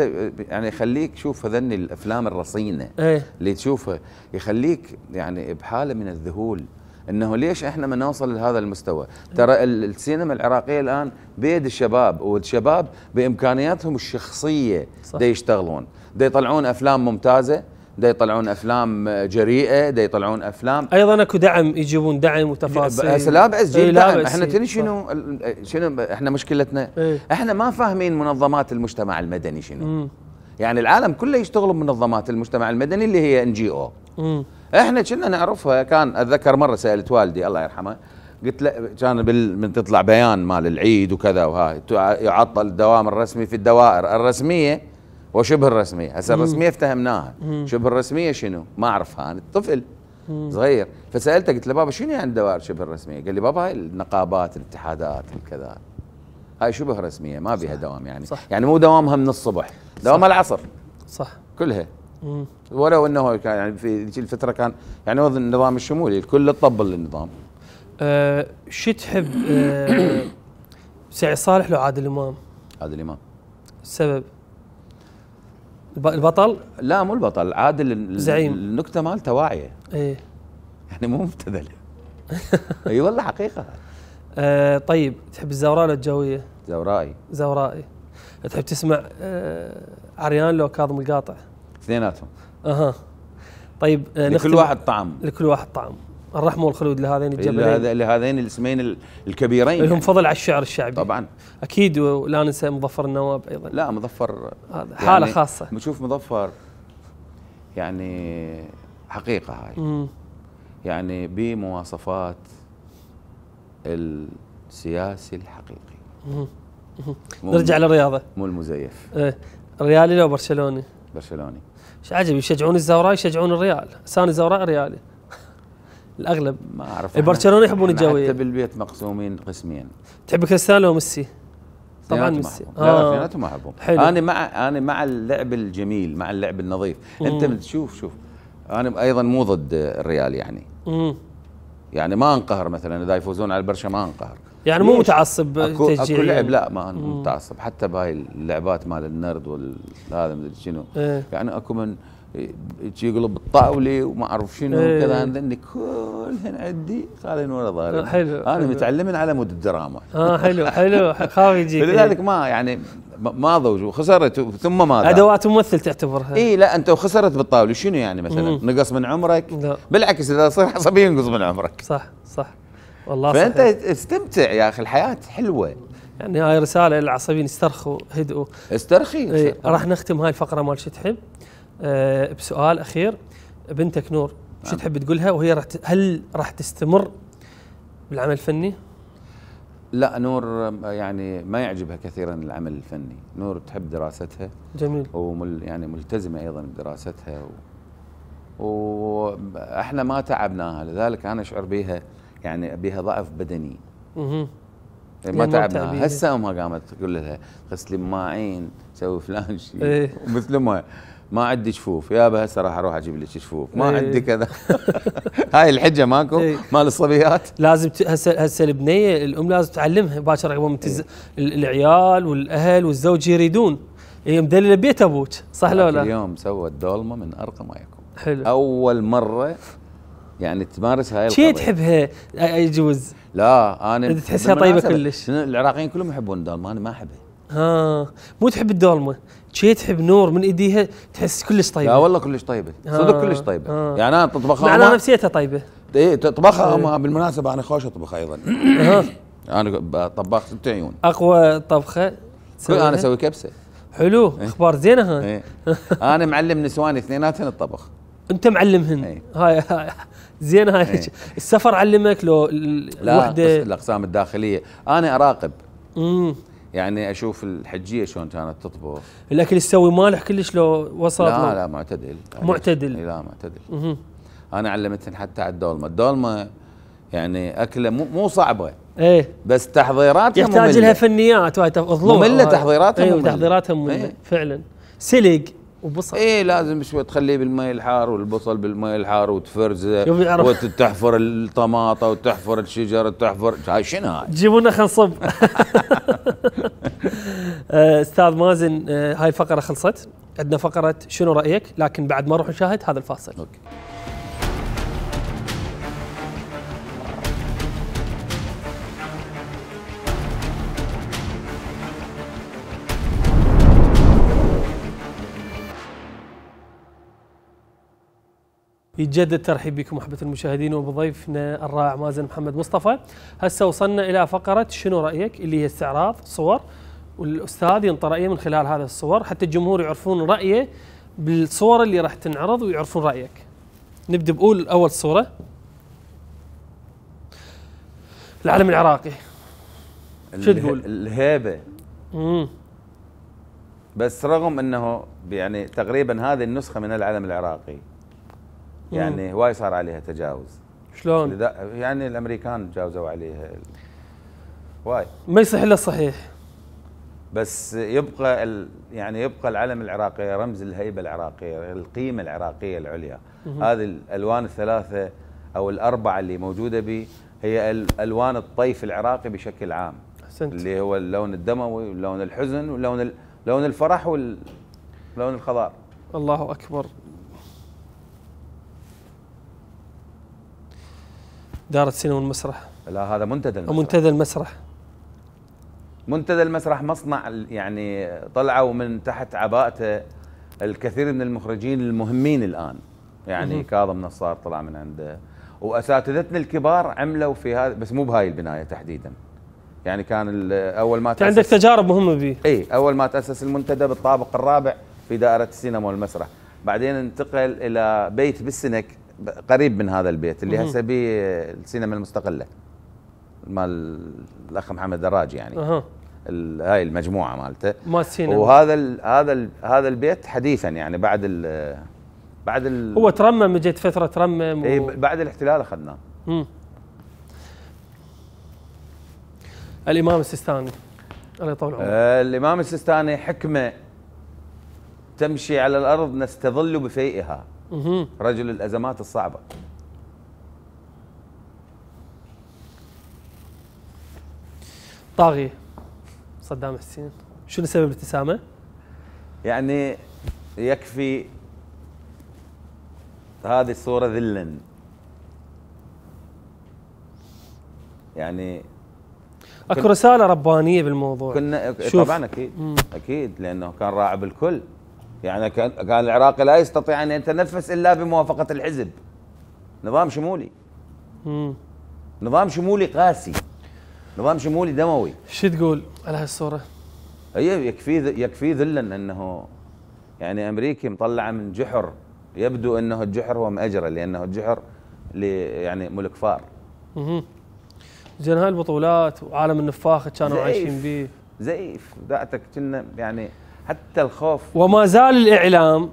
يعني خليك شوف هذني الافلام الرصينه ايه؟ اللي تشوفها يخليك يعني بحاله من الذهول انه ليش احنا ما نوصل لهذا المستوى؟ ترى السينما العراقيه الان بيد الشباب والشباب بامكانياتهم الشخصيه دا يشتغلون، دا يطلعون افلام ممتازه، دا يطلعون افلام جريئه، دا يطلعون افلام ايضا اكو دعم يجيبون دعم وتفاصيل هسه لا باس دعم احنا تدري شنو شنو احنا مشكلتنا؟ ايه؟ احنا ما فاهمين منظمات المجتمع المدني شنو؟ مم. يعني العالم كله يشتغل بمنظمات المجتمع المدني اللي هي ان جي او احنا كنا نعرفها كان اتذكر مره سالت والدي الله يرحمه قلت له كان بال... من تطلع بيان مال العيد وكذا وهاي يعطل الدوام الرسمي في الدوائر الرسميه وشبه الرسميه، هسه الرسميه افتهمناها، شبه الرسميه شنو؟ ما اعرفها انا طفل صغير فسالته قلت له بابا شنو يعني الدوائر شبه الرسميه؟ قال لي بابا هاي النقابات الاتحادات الكذا هاي شبه رسميه ما بيها دوام يعني صح. يعني مو دوامها من الصبح دوامها العصر صح كلها ولو انه كان يعني في ذيك الفتره كان يعني النظام الشمولي الكل طبل للنظام أه شو تحب أه سعيد صالح لو عادل امام؟ عادل امام السبب البطل؟ لا مو البطل عادل زعيم النكته مالته واعيه ايه يعني مو مبتذله *laughs* اي والله حقيقه أه طيب تحب الزوراء ولا الجويه؟ زورائي زورائي إيه. تحب تسمع أه عريان لو كاظم القاطع؟ اثنيناتهم اها طيب آه، لكل واحد طعم لكل واحد طعم الرحمه والخلود لهذين الجبلين لهذين الاسمين الكبيرين لهم يعني. فضل على الشعر الشعبي طبعا اكيد ولا ننسى مظفر النواب ايضا لا مظفر هذا يعني حاله يعني خاصه بنشوف مظفر يعني حقيقه هاي مم. يعني بمواصفات السياسي الحقيقي مم. نرجع للرياضه مو المزيف ايه ريالي لو برشلوني برشلوني ايش عجب يشجعون الزوراء يشجعون الريال سان الزوراء ريالي *laughs* الاغلب ما اعرف البرشلونه إيه، يحبون الجويه حتى بالبيت مقسومين قسمين تحب كريستيانو وميسي طبعا ميسي لا اثنيناتهم آه. ما احبهم انا مع انا مع اللعب الجميل مع اللعب النظيف مم. انت شوف شوف انا ايضا مو ضد الريال يعني مم. يعني ما انقهر مثلا اذا يفوزون على البرشا ما انقهر يعني مو متعصب اكو اكو يعني. لعب لا ما انا مم. متعصب حتى بهاي اللعبات مال النرد والهذا مدري شنو ايه. يعني اكو من يقلب الطاوله وما اعرف شنو ايه. كذا كلهن عندي خالين ورا ظهري آه، حلو انا حلو. متعلمين على مود الدراما اه حلو حلو *laughs* خاف يجيك فلذلك ما يعني ما ضوجوا خسرت ثم ماذا؟ ادوات ممثل تعتبرها اي لا انت خسرت بالطاوله شنو يعني مثلا؟ مم. نقص من عمرك؟ لا بالعكس اذا صرت عصبي ينقص من عمرك صح صح والله فانت صحيح. استمتع يا اخي الحياه حلوه يعني هاي رساله للعصبيين استرخوا هدؤوا استرخي ايه راح نختم هاي الفقره مال شو تحب أه بسؤال اخير بنتك نور شو نعم. تحب تقولها وهي راح هل راح تستمر بالعمل الفني؟ لا نور يعني ما يعجبها كثيرا العمل الفني، نور تحب دراستها جميل ومل يعني ملتزمه ايضا بدراستها و... واحنا ما تعبناها لذلك انا اشعر بها يعني بها ضعف بدني اها ما تعبنا هسه امها قامت تقول لها غسلي ماعين سوي فلان شيء ايه مثل ما ما عندي شفوف يابا هسه راح اروح اجيب لك شفوف ما ايه عندي كذا *laughs* هاي الحجه ماكو ايه مال الصبيات لازم هسه هسه البنيه الام لازم تعلمها باكر عقب ايه العيال والاهل والزوج يريدون هي إيه، مدلله بيت ابوك صح لو لا؟ اليوم سوى الدولمه من ارقى ما يكون حلو اول مره يعني تمارس هاي شي تحبها يجوز لا انا تحسها طيبه كلش العراقيين كلهم يحبون الدولمه انا ما احبها ها مو تحب الدولمه شي تحب نور من ايديها تحس كلش طيبه لا والله كلش طيبه صدق كلش طيبه يعني انا تطبخها معناها نفسيتها طيبه اي تطبخها إيه. هم بالمناسبه انا خوش اطبخ ايضا *clears throat* انا طباخ ست عيون اقوى طبخه انا اسوي كبسه حلو إيه. اخبار زينه هاي إيه. انا معلم نسواني اثنيناتهم الطبخ انت معلمهن أي. هاي, هاي زين هاي أي. السفر علمك لو الوحده لا الاقسام الداخليه انا اراقب امم يعني اشوف الحجيه شلون كانت تطبخ الاكل السوي مالح كلش لو وسط لا لو. لا معتدل معتدل لا معتدل مم. انا علمتهن حتى على الدولمه الدولمه يعني اكله مو مو صعبه ايه بس تحضيراتها يحتاج مملة. لها فنيات ممله تحضيراتها ايه ممله تحضيراتها ممله إيه. فعلا سلق وبصل ايه لازم شوي تخليه بالماء الحار والبصل بالماء الحار وتفرزه شوف وتحفر الطماطه وتحفر الشجر وتحفر هاي شنو هاي؟ جيبوا لنا خنصب نصب *laughs* آه، استاذ مازن آه، هاي الفقره خلصت عندنا فقره شنو رايك لكن بعد ما نروح نشاهد هذا الفاصل اوكي يتجدد الترحيب بكم احبه المشاهدين وبضيفنا الرائع مازن محمد مصطفى. هسه وصلنا الى فقره شنو رايك اللي هي استعراض صور والاستاذ ينطي رايه من خلال هذه الصور حتى الجمهور يعرفون رايه بالصور اللي راح تنعرض ويعرفون رايك. نبدا بقول اول صوره. العلم العراقي. شو تقول؟ الهيبه. امم بس رغم انه يعني تقريبا هذه النسخه من العلم العراقي يعني هواي صار عليها تجاوز شلون؟ يعني الامريكان تجاوزوا عليها هواي ما يصح الا الصحيح بس يبقى ال يعني يبقى العلم العراقي رمز الهيبه العراقيه القيمه العراقيه العليا هذه الالوان الثلاثه او الاربعه اللي موجوده به هي الوان الطيف العراقي بشكل عام حسنت. اللي هو اللون الدموي واللون الحزن واللون لون الفرح واللون الخضار الله اكبر دار السينما والمسرح لا هذا منتدى المسرح منتدى المسرح منتدى المسرح مصنع يعني طلعوا من تحت عباءته الكثير من المخرجين المهمين الان يعني كاظم نصار طلع من عنده واساتذتنا الكبار عملوا في هذا بس مو بهاي البنايه تحديدا يعني كان اول ما تاسس عندك تجارب مهمه بي اي اول ما تاسس المنتدى بالطابق الرابع في دائره السينما والمسرح بعدين انتقل الى بيت بالسنك قريب من هذا البيت اللي هسه بيه السينما المستقله مال الاخ محمد دراج يعني أه. هاي المجموعه مالته مال السينما وهذا الـ هذا الـ هذا البيت حديثا يعني بعد الـ بعد الـ هو ترمم جت فتره ترمم إيه، و... اي بعد الاحتلال اخذناه الامام السيستاني الله يطول عمره آه، الامام السيستاني حكمه تمشي على الارض نستظل بفيئها رجل الأزمات الصعبة طاغية صدام حسين شنو سبب الابتسامة؟ يعني يكفي هذه الصورة ذلا يعني اكو رسالة ربانية بالموضوع كنا طبعا اكيد اكيد لانه كان راعب الكل يعني كان العراقي لا يستطيع ان يتنفس الا بموافقه الحزب نظام شمولي مم. نظام شمولي قاسي نظام شمولي دموي شو تقول على هالصوره؟ اي يكفي يكفي ذلا انه يعني امريكي مطلعه من جحر يبدو انه الجحر هو مأجره لانه الجحر يعني ملك فار اها زين هاي البطولات وعالم النفاخ كانوا عايشين به زيف ذاتك كنا يعني حتى الخوف وما زال الاعلام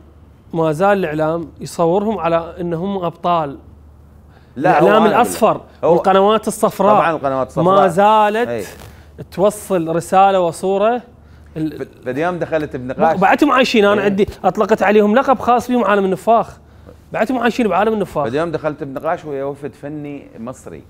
ما زال الاعلام يصورهم على انهم ابطال لا الاعلام الاصفر والقنوات الصفراء طبعا القنوات الصفراء ما زالت هي. توصل رساله وصوره فاليوم دخلت بنقاش بعدهم عايشين انا إيه. عندي اطلقت عليهم لقب خاص بهم عالم النفاخ بعدهم عايشين بعالم النفاخ فاليوم دخلت بنقاش ويا وفد فني مصري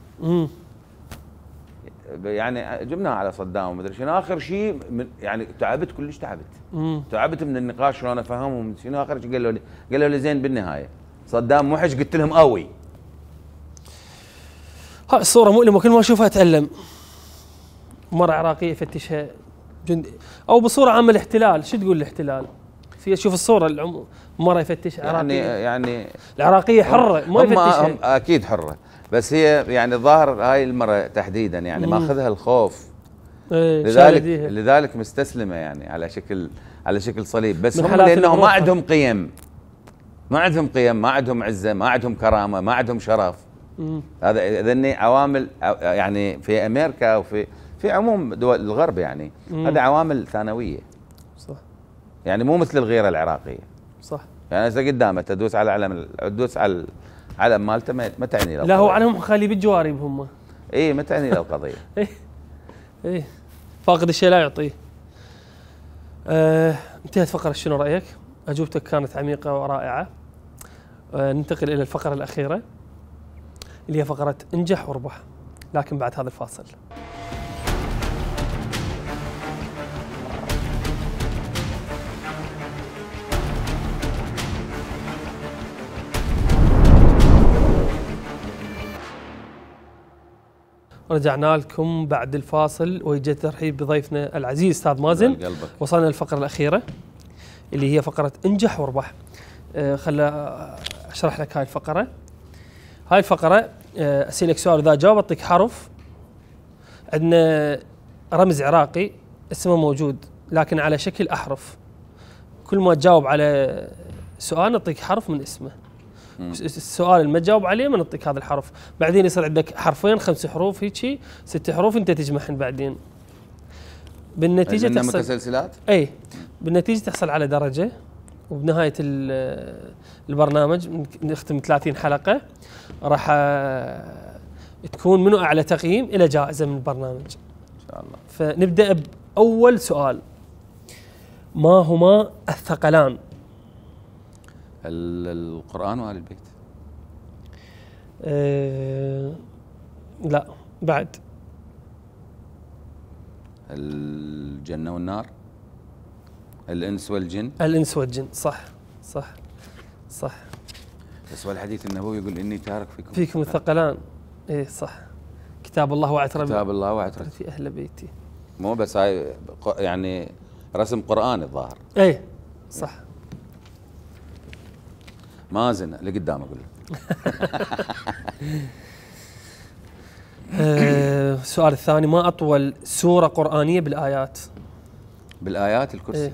يعني جبناها على صدام ومدري شنو اخر شيء يعني تعبت كلش تعبت مم. تعبت من النقاش شلون افهمهم شنو اخر شيء قالوا لي قالوا لي زين بالنهايه صدام وحش قلت لهم قوي هاي الصورة مؤلمة كل ما اشوفها اتألم مرة عراقية يفتشها جندي او بصورة عامة الاحتلال شو تقول الاحتلال؟ في اشوف الصورة العم... مرة يفتش عراقية يعني يعني العراقية حرة ما يفتشها هم اكيد حرة بس هي يعني الظاهر هاي المره تحديدا يعني ماخذها الخوف ايه لذلك لذلك مستسلمه يعني على شكل على شكل صليب بس هم لانه ما عندهم قيم ما عندهم قيم ما عندهم عزه ما عندهم كرامه ما عندهم شرف هذا اذني عوامل يعني في امريكا وفي في عموم دول الغرب يعني هذا عوامل ثانويه صح يعني مو مثل الغيره العراقيه صح يعني اذا قدامك تدوس على علم تدوس على علم مالته ما تعني له لا هو علمهم خالي بالجوارب هم اي ما تعني له القضيه اي *laughs* اي إيه. فاقد الشيء لا يعطيه آه انتهت فقره شنو رايك؟ اجوبتك كانت عميقه ورائعه آه ننتقل الى الفقره الاخيره اللي هي فقره انجح واربح لكن بعد هذا الفاصل رجعنا لكم بعد الفاصل ويجي ترحيب بضيفنا العزيز استاذ مازن وصلنا للفقره الاخيره اللي هي فقره انجح واربح آه، خل اشرح لك هاي الفقره هاي الفقره آه، اسالك سؤال اذا جاوب اعطيك حرف عندنا رمز عراقي اسمه موجود لكن على شكل احرف كل ما تجاوب على سؤال نعطيك حرف من اسمه السؤال اللي ما تجاوب عليه ما نعطيك هذا الحرف بعدين يصير عندك حرفين خمس حروف هيك ست حروف انت تجمعهم بعدين بالنتيجه يعني تحصل متسلسلات اي بالنتيجه تحصل على درجه وبنهايه البرنامج نختم 30 حلقه راح آه، تكون منو اعلى تقييم الى جائزه من البرنامج ان شاء الله فنبدا باول سؤال ما هما الثقلان القرآن وآل البيت آه، لا بعد الجنة والنار الإنس والجن الإنس والجن صح صح صح بس والحديث النبوي يقول إني تارك فيكم فيكم الثقلان إيه صح كتاب الله وعترة كتاب الله وعترة في أهل بيتي مو بس هاي يعني رسم قرآن الظاهر إيه صح مازن قدام اقول لك *laughs* السؤال آه، الثاني ما اطول سوره قرانيه بالايات بالايات الكرسي إيه؟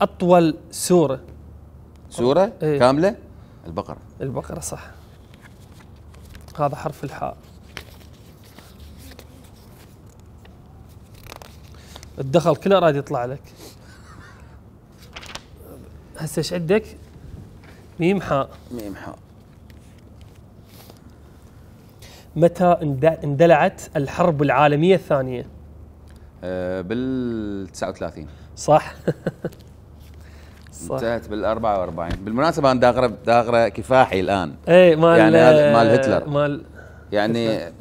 اطول سوره سوره إيه؟ كامله البقره البقره صح هذا حرف الحاء الدخل كله راد يطلع لك هسه ايش عندك ميم حاء ميم حاء متى اندلعت الحرب العالمية الثانية؟ أه بال 39 *laughs* صح انتهت بال 44 بالمناسبة انا داغرة داغرة كفاحي الان اي مال يعني مال هتلر مال يعني إيه؟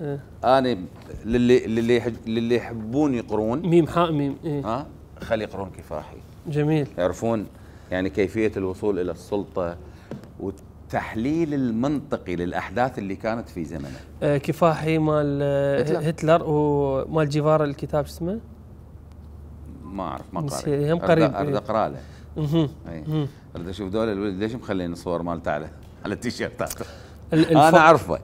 انا للي للي للي يحبون يقرون ميم حاء ميم ايه ها خلي يقرون كفاحي جميل يعرفون يعني كيفية الوصول الى السلطة والتحليل المنطقي للاحداث اللي كانت في زمنه آه كفاحي مال آه، هتلر, هتلر ومال جيفار الكتاب اسمه ما اعرف ما قاري هم قريب اريد اقرا له إيه. اريد اشوف دول الولد ليش مخلين الصور مالته على على التيشيرتات انا اعرفه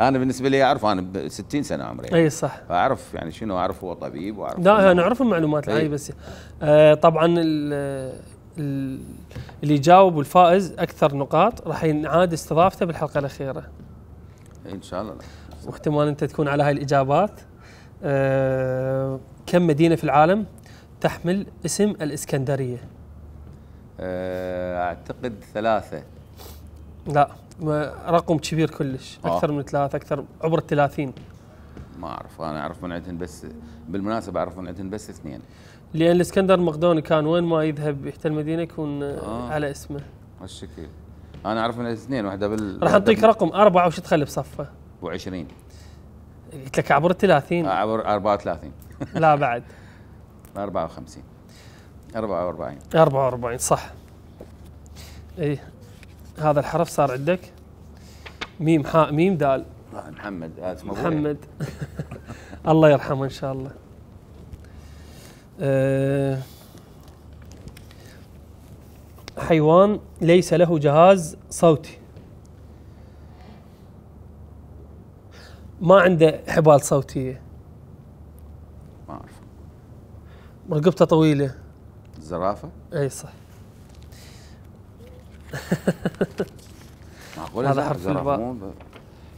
انا بالنسبه لي اعرف انا 60 سنه عمري اي صح اعرف يعني شنو اعرف هو طبيب واعرف لا انا اعرف المعلومات هاي بس آه طبعا اللي يجاوب الفائز اكثر نقاط راح ينعاد استضافته بالحلقه الاخيره ان شاء الله واحتمال انت تكون على هاي الاجابات أه كم مدينه في العالم تحمل اسم الاسكندريه أه اعتقد ثلاثه لا رقم كبير كلش آه. اكثر من ثلاثه اكثر عبر الثلاثين ما اعرف انا اعرف من عندهم بس بالمناسبه اعرف من عندهم بس اثنين لان الاسكندر مقدوني كان وين ما يذهب يحتل المدينه يكون آه. على اسمه هالشكل انا اعرف ان اثنين واحده بال راح اعطيك رقم اربعه وش تخلي بصفه؟ ابو 20 قلت لك عبر ال 30 عبر 34 لا بعد 54 44 44 صح اي هذا الحرف صار عندك ميم حاء ميم دال محمد محمد *laughs* الله يرحمه ان شاء الله آه، حيوان ليس له جهاز صوتي ما عنده حبال صوتية ما أعرف رقبته طويلة زرافة أي صح *laughs* معقول هذا حرف الباء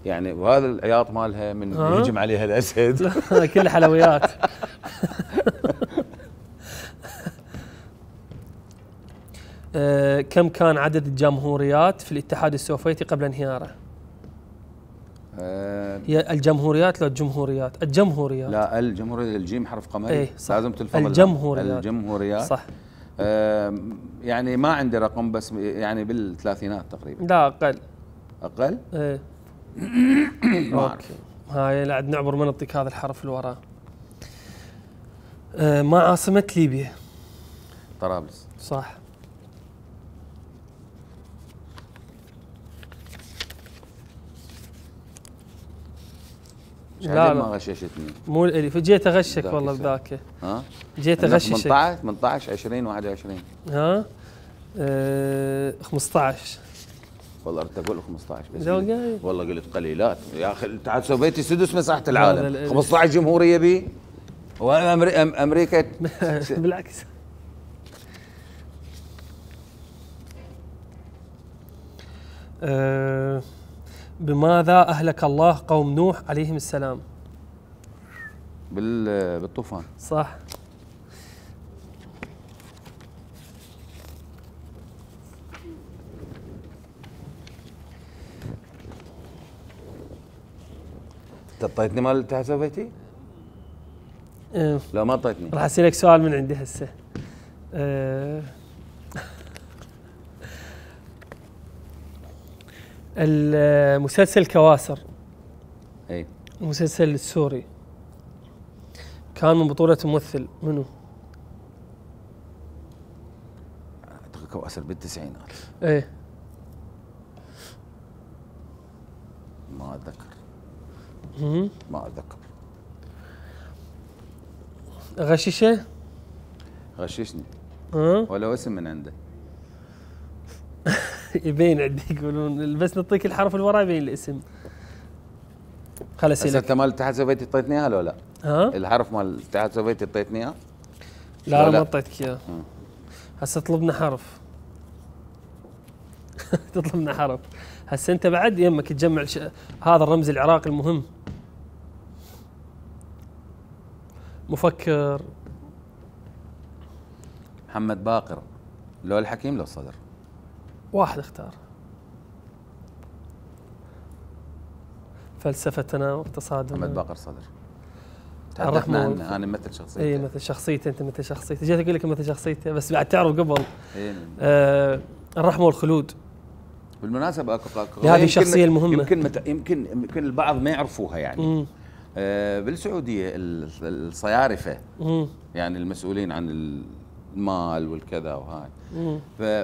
يعني وهذا العياط مالها من آه. يهجم عليها الاسد *laughs* كل حلويات *laughs* آه، كم كان عدد الجمهوريات في الاتحاد السوفيتي قبل انهياره؟ آه، هي الجمهوريات لا الجمهوريات الجمهوريات لا الجمهوريات الجيم حرف قمري ايه صح لازم تلفظ الجمهوريات الجمهوريات صح يعني ما عندي رقم بس يعني بالثلاثينات تقريبا لا اقل اقل؟ ايه *coughs* ما هاي لعد نعبر ما نعطيك هذا الحرف اللي وراه آه، ما عاصمة ليبيا؟ طرابلس صح لا ما غششتني مو اللي فجيت اغشك والله بذاك ها جيت اغششك 18 18 20 21 ها أه 15 والله اردت اقول 15 بس والله قلت قليلات يا اخي تعال سويت سدس مساحه العالم 15 جمهوريه بي وانا امريكا *laughs* بالعكس أه بماذا أهلك الله قوم نوح عليهم السلام بال بالطوفان صح اعطيتني مال الاتحاد السوفيتي؟ إيه. لا ما اعطيتني راح اسالك سؤال من عندي هسه أه المسلسل كواسر اي المسلسل السوري كان من بطولة ممثل منو؟ اعتقد كواسر بالتسعينات ايه ما اتذكر ما اتذكر غششه؟ غششني ها؟ ولا اسم من عنده *laughs* يبين عندي يقولون بس نعطيك الحرف اللي وراه يبين الاسم خلاص بس انت مال الاتحاد السوفيتي اعطيتني اياها ولا لا؟ ها؟ الحرف مال الاتحاد السوفيتي اعطيتني أه؟ اياه؟ لا انا ما اعطيتك اياه هسه طلبنا حرف *laughs* تطلبنا حرف هسه انت بعد يمك تجمع ش... هذا الرمز العراقي المهم مفكر محمد باقر لو الحكيم لو الصدر واحد اختار فلسفتنا واقتصادنا محمد باقر صدر تحدثنا عن انا مثل شخصيته اي مثل شخصيته انت مثل شخصيته جيت اقول لك مثل شخصيته بس بعد تعرف قبل إيه، نعم. آه الرحمه والخلود بالمناسبه اكو هذه الشخصيه المهمه يمكن مت... يمكن يمكن البعض ما يعرفوها يعني مم. آه، بالسعوديه الصيارفه مم. يعني المسؤولين عن المال والكذا وهاي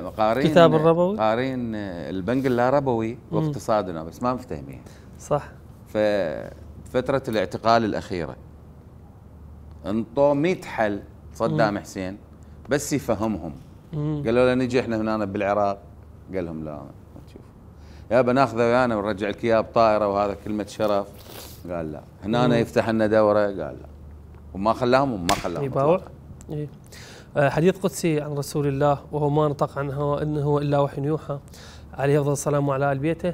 فقارين كتاب الربوي قارين آه، البنك اللا ربوي واقتصادنا بس ما مفتهمين صح ففترة الاعتقال الأخيرة انطوا 100 حل صدام حسين بس يفهمهم قالوا له نجي احنا هنا بالعراق قال لهم لا ما تشوف يا بناخذه ويانا ونرجع لك اياه بطائره وهذا كلمه شرف قال لا هنا يفتح لنا دوره قال لا وما خلاهم وما خلاهم يباوع آه، حديث قدسي عن رسول الله وهو ما نطق عنه انه هو الا وحي يوحى عليه افضل الصلاه وعلى ال بيته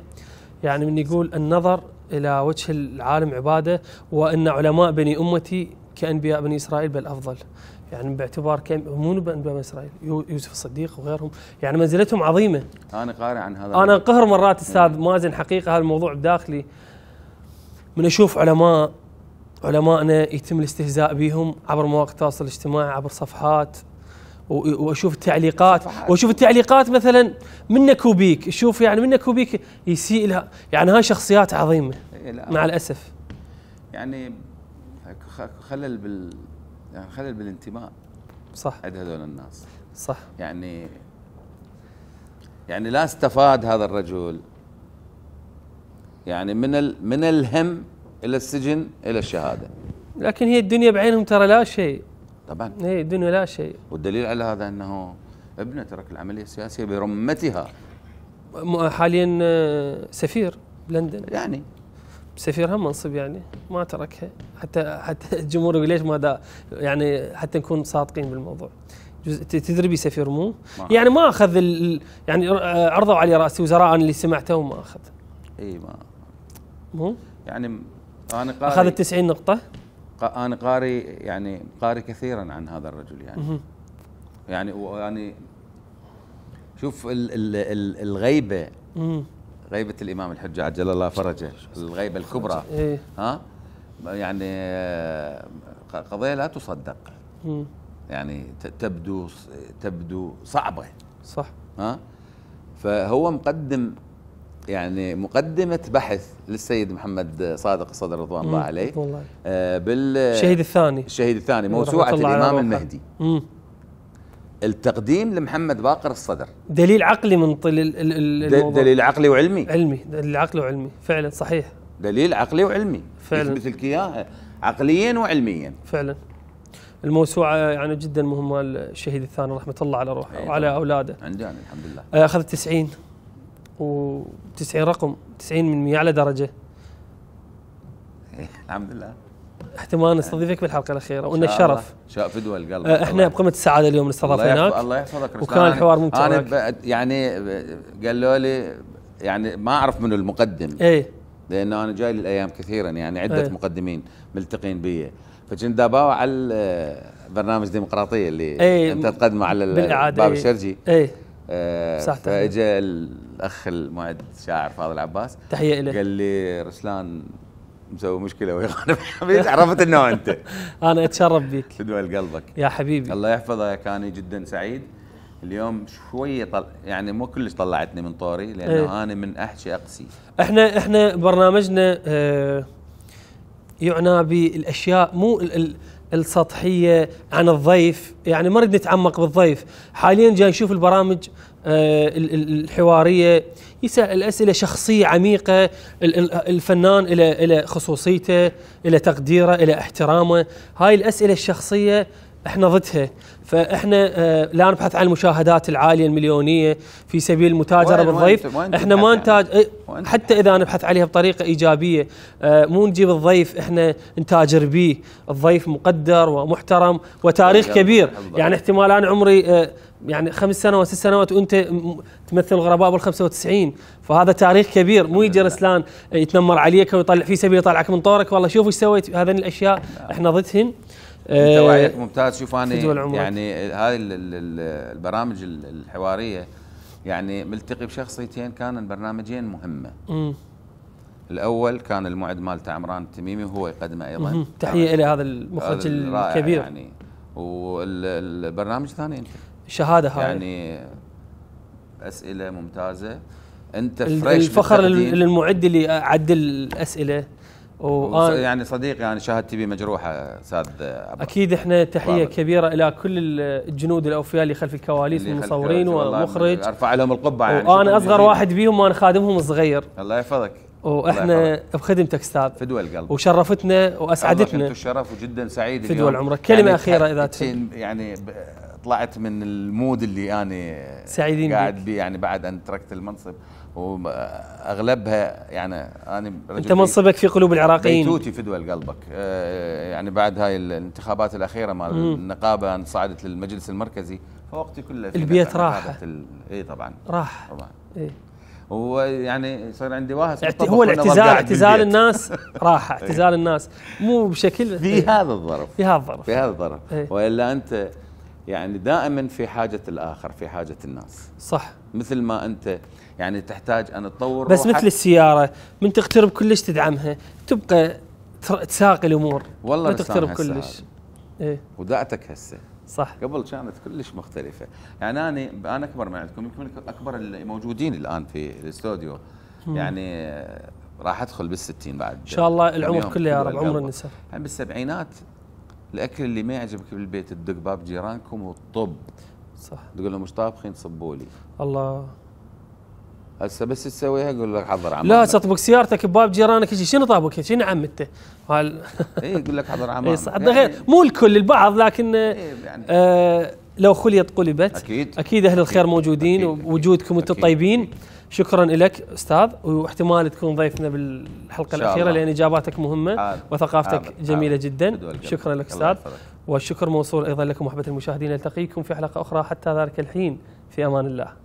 يعني من يقول النظر الى وجه العالم عباده وان علماء بني امتي كانبياء بني اسرائيل بل افضل يعني باعتبار كم مو بني اسرائيل يوسف الصديق وغيرهم يعني منزلتهم عظيمه انا قارئ عن هذا انا انقهر مرات استاذ مازن حقيقه هذا الموضوع بداخلي من اشوف علماء علمائنا يتم الاستهزاء بهم عبر مواقع التواصل الاجتماعي عبر صفحات واشوف التعليقات واشوف التعليقات مثلا منك وبيك شوف يعني منك وبيك يسيء لها يعني هاي شخصيات عظيمه إيه، مع الاسف يعني خلل بال يعني خلل بالانتماء صح عند هذول الناس صح يعني يعني لا استفاد هذا الرجل يعني من ال من الهم الى السجن الى الشهاده لكن هي الدنيا بعينهم ترى لا شيء طبعا هي الدنيا لا شيء والدليل على هذا انه ابنه ترك العمليه السياسيه برمتها حاليا آه، سفير بلندن يعني سفير هم منصب يعني ما تركها حتى حتى *laughs* الجمهور يقول ليش ما دا يعني حتى نكون صادقين بالموضوع جزء بي سفير مو ما يعني ما اخذ يعني آه، عرضوا علي راسي وزراء انا اللي سمعته وما اخذ اي ما مو يعني انا قاري اخذت 90 نقطه انا قاري يعني قاري كثيرا عن هذا الرجل يعني يعني يعني شوف الـ الـ الـ الغيبه غيبه الامام الحجه عجل الله فرجه الغيبه الكبرى إيه. ها يعني آه، قضيه لا تصدق مم. يعني تبدو تبدو صعبه صح ها فهو مقدم يعني مقدمة بحث للسيد محمد صادق الصدر رضوان الله عليه الله. آه، بال الشهيد الثاني الشهيد الثاني موسوعة الإمام المهدي مم. التقديم لمحمد باقر الصدر دليل عقلي من طل الموضوع. دليل عقلي وعلمي علمي دليل عقلي وعلمي فعلا صحيح دليل عقلي وعلمي فعلا مثل كياه عقليا وعلميا فعلا الموسوعة يعني جدا مهمة الشهيد الثاني رحمة الله على روحه وعلى أولاده عندنا الحمد لله آه، أخذت 90 و90 رقم 90 من 100 على درجه إيه، الحمد لله احتمال نستضيفك بالحلقه الاخيره وان الشرف شاء فدوى القلب آه، احنا بقمه السعاده اليوم هناك الله يحفظك وكان الحوار ممتع انا يعني قالوا لي يعني ما اعرف من المقدم اي لانه انا جاي للايام كثيرا يعني عده ايه. مقدمين ملتقين بي فكنت داباوع على برنامج ديمقراطيه اللي ايه انت تقدمه على باب ايه الشرجي ايه آه، فاجا الاخ المعد الشاعر فاضل عباس تحيه لك قال لي رسلان مسوي مشكله ويا *laughs* حميد عرفت انه انت *laughs* انا اتشرف بك تدوى قلبك يا حبيبي الله يحفظه كان جدا سعيد اليوم شويه طل... يعني مو كلش طلعتني من طوري لانه ايه. انا من احشي اقسي احنا احنا برنامجنا اه يعنى بالاشياء مو ال... ال... السطحيه عن الضيف يعني ما نريد نتعمق بالضيف حاليا جاي نشوف البرامج آه، الحواريه يسال الأسئلة شخصيه عميقه الفنان الى خصوصيته الى تقديره الى احترامه هاي الاسئله الشخصيه احنا ضدها فاحنا آه، لا نبحث عن المشاهدات العاليه المليونيه في سبيل المتاجره بالضيف وين احنا ما يعني؟ نتاج يعني. حتى اذا نبحث عليها بطريقه ايجابيه آه، مو نجيب الضيف احنا نتاجر به الضيف مقدر ومحترم وتاريخ كبير يعني احتمال انا عمري آه، يعني خمس سنوات ست سنوات وانت تمثل الغرباء بال 95 فهذا تاريخ كبير مو يجي رسلان يتنمر عليك ويطلع في سبيل يطلعك من طورك والله شوف ايش سويت هذين الاشياء احنا ضدهن انت آه، وعيك ممتاز شوف انا يعني هذه البرامج الحواريه يعني ملتقي بشخصيتين كان برنامجين مهمه الاول كان المعد مالته عمران التميمي وهو يقدمه ايضا تحيه الى هذا المخرج الكبير يعني والبرنامج الثاني انت شهاده هاي يعني اسئله ممتازه انت فريش الفخر للمعد اللي عدل الاسئله وأنا آه، يعني صديقي يعني شاهدت به مجروحه استاذ اكيد احنا تحيه رابط. كبيره الى كل الجنود الاوفياء اللي خلف الكواليس من مصورين ومخرج ارفع لهم القبعه يعني وانا اصغر واحد بيهم وانا خادمهم صغير الله يحفظك واحنا بخدمتك استاذ فدوى القلب وشرفتنا واسعدتنا الشرف وجدا سعيد فدوى العمر كلمه يعني اخيره اذا تحب يعني طلعت من المود اللي انا يعني سعيدين قاعد بيه يعني بعد ان تركت المنصب واغلبها يعني انا انت منصبك في قلوب العراقيين بيتوتي دول قلبك آه، آه، يعني بعد هاي الانتخابات الاخيره مال النقابه انا صعدت للمجلس المركزي فوقتي كله في البيت راح ال... اي طبعا راح طبعا ايه ويعني صار عندي واهس هو الاعتزال اعتزال الناس *laughs* راح إيه. اعتزال الناس مو بشكل في إيه. هذا الظرف في هذا الظرف في هذا الظرف إيه. والا انت يعني دائما في حاجة الآخر في حاجة الناس صح مثل ما أنت يعني تحتاج أن تطور بس مثل السيارة من تقترب كلش تدعمها تبقى تساق الأمور والله ما تقترب كلش إيه؟ ودعتك هسه صح قبل كانت كلش مختلفة يعني أنا أنا أكبر من عندكم يمكن أكبر الموجودين الآن في الاستوديو يعني راح أدخل بالستين بعد إن شاء الله العمر كله يا رب عمر النساء يعني بالسبعينات الاكل اللي ما يعجبك بالبيت تدق باب جيرانكم وتطب صح تقول لهم مش طابخين صبوا لي الله هسه بس تسويها يقول لك حضر عمامك لا تطبق سيارتك بباب جيرانك شنو طابك شنو عم انت؟ هال اي يقول لك حضر *laughs* إيه، عمامك اي صح يعني غير مو الكل البعض لكن إيه آه، يعني آه لو خليت قلبت اكيد اكيد اهل الخير موجودين أكيد ووجودكم انتم طيبين أكيد شكرا لك استاذ واحتمال تكون ضيفنا بالحلقه الاخيره لان اجاباتك مهمه عاد. آه، وثقافتك عاد. آه، جميله عاد. آه، جدا شكرا لك استاذ والشكر موصول ايضا لكم محبه المشاهدين نلتقيكم في حلقه اخرى حتى ذلك الحين في امان الله